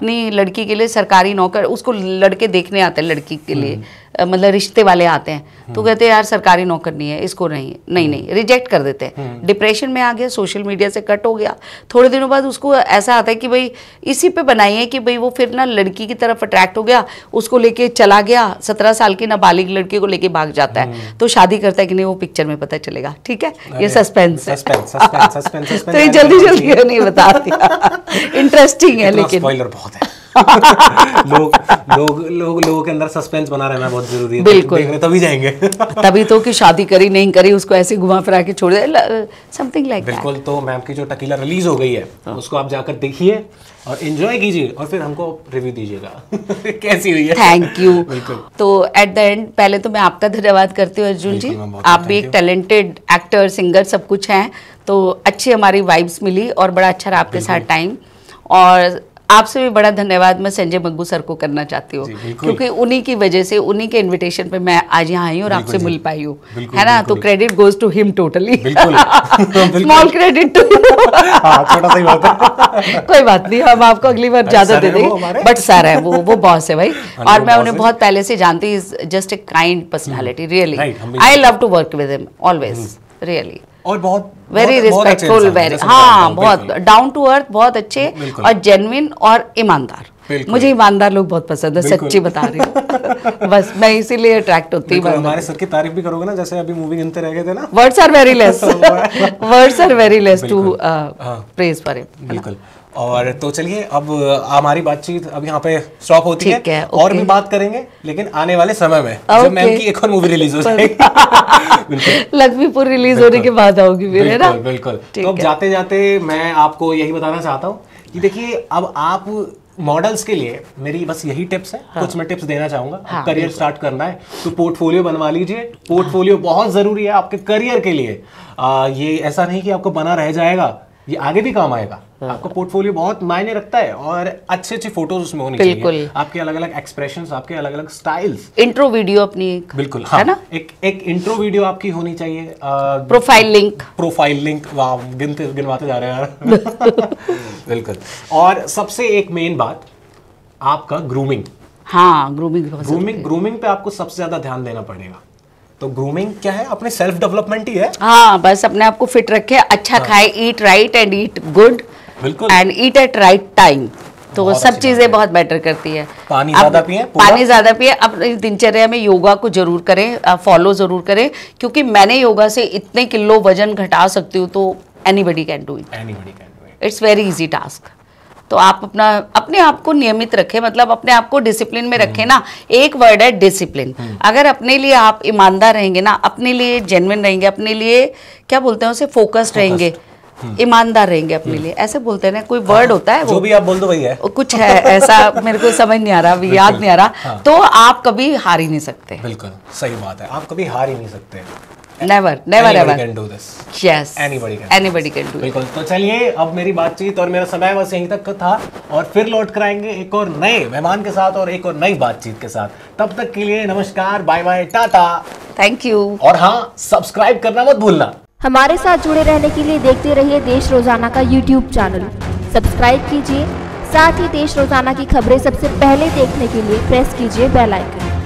अपनी लड़की के लिए सरकारी नौकर उसको लड़के देखने आते हैं लड़की के लिए मतलब रिश्ते वाले आते हैं तो हम्म। कहते हैं यार सरकारी नौकर नहीं है इसको नहीं नहीं हम्म। नहीं रिजेक्ट कर देते हैं डिप्रेशन हम्म। में आ गया सोशल मीडिया से कट हो गया थोड़े दिनों बाद उसको ऐसा आता है कि भाई इसी पे बनाई है कि भाई वो फिर ना लड़की की तरफ अट्रैक्ट हो गया उसको लेके चला गया सत्रह साल की नाबालिग लड़की को लेके भाग जाता है तो शादी करता है कि नहीं वो पिक्चर में पता चलेगा ठीक है ये सस्पेंस है तो ये जल्दी जल्दी नहीं बता इंटरेस्टिंग है लेकिन बहुत है लोग लोग लोग लोगों के अंदर सस्पेंस बना रहना बहुत जरूरी है बिल्कुल तभी जाएंगे तभी तो कि शादी करी नहीं करी उसको ऐसे घुमा फिरा के छोड़ दे समथिंग लाइक बिल्कुल तो मैम की जो टकीला रिलीज हो गई है हाँ। उसको आप जाकर देखिए और एंजॉय कीजिए और फिर हमको रिव्यू दीजिएगा कैसी हुई है थैंक यू तो एट द एंड पहले तो मैं आपका धन्यवाद करती हूँ अर्जुन जी आप भी एक टैलेंटेड एक्टर सिंगर सब कुछ हैं तो अच्छी हमारी वाइब्स मिली और बड़ा अच्छा रहा आपके साथ टाइम और आपसे भी बड़ा धन्यवाद मैं संजय मंगू सर को करना चाहती हूँ क्योंकि उन्हीं की वजह से उन्हीं के इन्विटेशन पे मैं आज यहाँ आई और आपसे मिल पाई हूँ है ना तो credit goes to him totally small credit to कोई बात नहीं हम आपको अगली बार ज्यादा दे देंगे बट सर है वो वो बॉस है भाई और मैं उन्हें बहुत पहले से जानती just a kind personality really I love to work with him always really और बहुत वेरी रिस्पेक्टफुल वेरी हाँ बहुत डाउन टू अर्थ बहुत अच्छे हाँ, और जेनविन और ईमानदार मुझे ईमानदार लोग बहुत पसंद है सच्ची बता रही बस मैं इसीलिए अट्रैक्ट होती हूँ हमारे सर की तारीफ भी करोगे ना जैसे अभी मूवी गिनते रह गए थे ना words are very less words are very less to praise for it बिल्कुल uh, हाँ। और तो चलिए अब हमारी बातचीत अब यहाँ पे स्टॉप होती है, है और भी बात करेंगे लेकिन आने वाले समय में जब मैम की एक और मूवी रिलीज हो जाएगी लक्ष्मीपुर रिलीज होने के बाद आओगी फिर है ना बिल्कुल तो अब जाते जाते मैं आपको यही बताना चाहता हूँ कि देखिए अब आप मॉडल्स के लिए मेरी बस यही टिप्स है हाँ। कुछ मैं टिप्स देना चाहूंगा हाँ, करियर स्टार्ट करना है तो पोर्टफोलियो बनवा लीजिए पोर्टफोलियो हाँ। बहुत जरूरी है आपके करियर के लिए आ, ये ऐसा नहीं कि आपको बना रह जाएगा ये आगे भी काम आएगा हाँ। आपका पोर्टफोलियो बहुत मायने रखता है और अच्छे अच्छे फोटोज उसमें होने चाहिए आपके अलग अलग एक्सप्रेशन आपके अलग अलग स्टाइल्स इंट्रो वीडियो अपनी एक बिल्कुल हाँ, है ना एक एक इंट्रो वीडियो आपकी होनी चाहिए प्रोफाइल लिंक प्रोफाइल लिंक वाह गिनते गिनवाते जा रहे हैं बिल्कुल और सबसे एक मेन बात आपका ग्रूमिंग हाँ ग्रूमिंग ग्रूमिंग ग्रूमिंग पे आपको सबसे ज्यादा ध्यान देना पड़ेगा तो ग्रूमिंग क्या है अपने सेल्फ डेवलपमेंट ही है हाँ बस अपने आप को फिट रखे अच्छा हाँ। खाए eat right and eat good बिल्कुल and eat at right time तो सब चीजें बहुत मैटर करती है पानी ज्यादा पिए पानी ज्यादा पिए अपनी दिनचर्या में योगा को जरूर करें फॉलो जरूर करें क्योंकि मैंने योगा से इतने किलो वजन घटा सकती हूँ तो anybody can do it anybody can do it it's very easy task तो आप अपना अपने आप को नियमित रखें मतलब अपने आप को डिसिप्लिन में रखें ना एक वर्ड है डिसिप्लिन हम्म। अगर अपने लिए आप ईमानदार रहेंगे ना अपने लिए जेनविन रहेंगे अपने लिए क्या बोलते हैं उसे फोकस्ड रहेंगे हम्म। ईमानदार रहेंगे अपने हम्म। लिए ऐसे बोलते हैं ना कोई वर्ड हाँ। होता है वो जो भी आप बोल दो वही है कुछ है ऐसा मेरे को समझ नहीं आ रहा अभी याद नहीं आ रहा हाँ। तो आप कभी हार ही नहीं सकते बिल्कुल सही बात है आप कभी हार ही नहीं सकते never never ever can do this yes anybody can anybody do can do बिल्कुल तो चलिए अब मेरी बातचीत और मेरा समय बस यहीं तक था और फिर लौट कर आएंगे एक और नए मेहमान के साथ और एक और नई बातचीत के साथ तब तक के लिए नमस्कार bye bye tata thank you और हाँ सब्सक्राइब करना मत भूलना हमारे साथ जुड़े रहने के लिए देखते रहिए देश रोजाना का यूट्यूब चैनल सब्सक्राइब कीजिए साथ ही देश रोजाना की खबरें सबसे पहले देखने के लिए प्रेस कीजिए बेल आइकन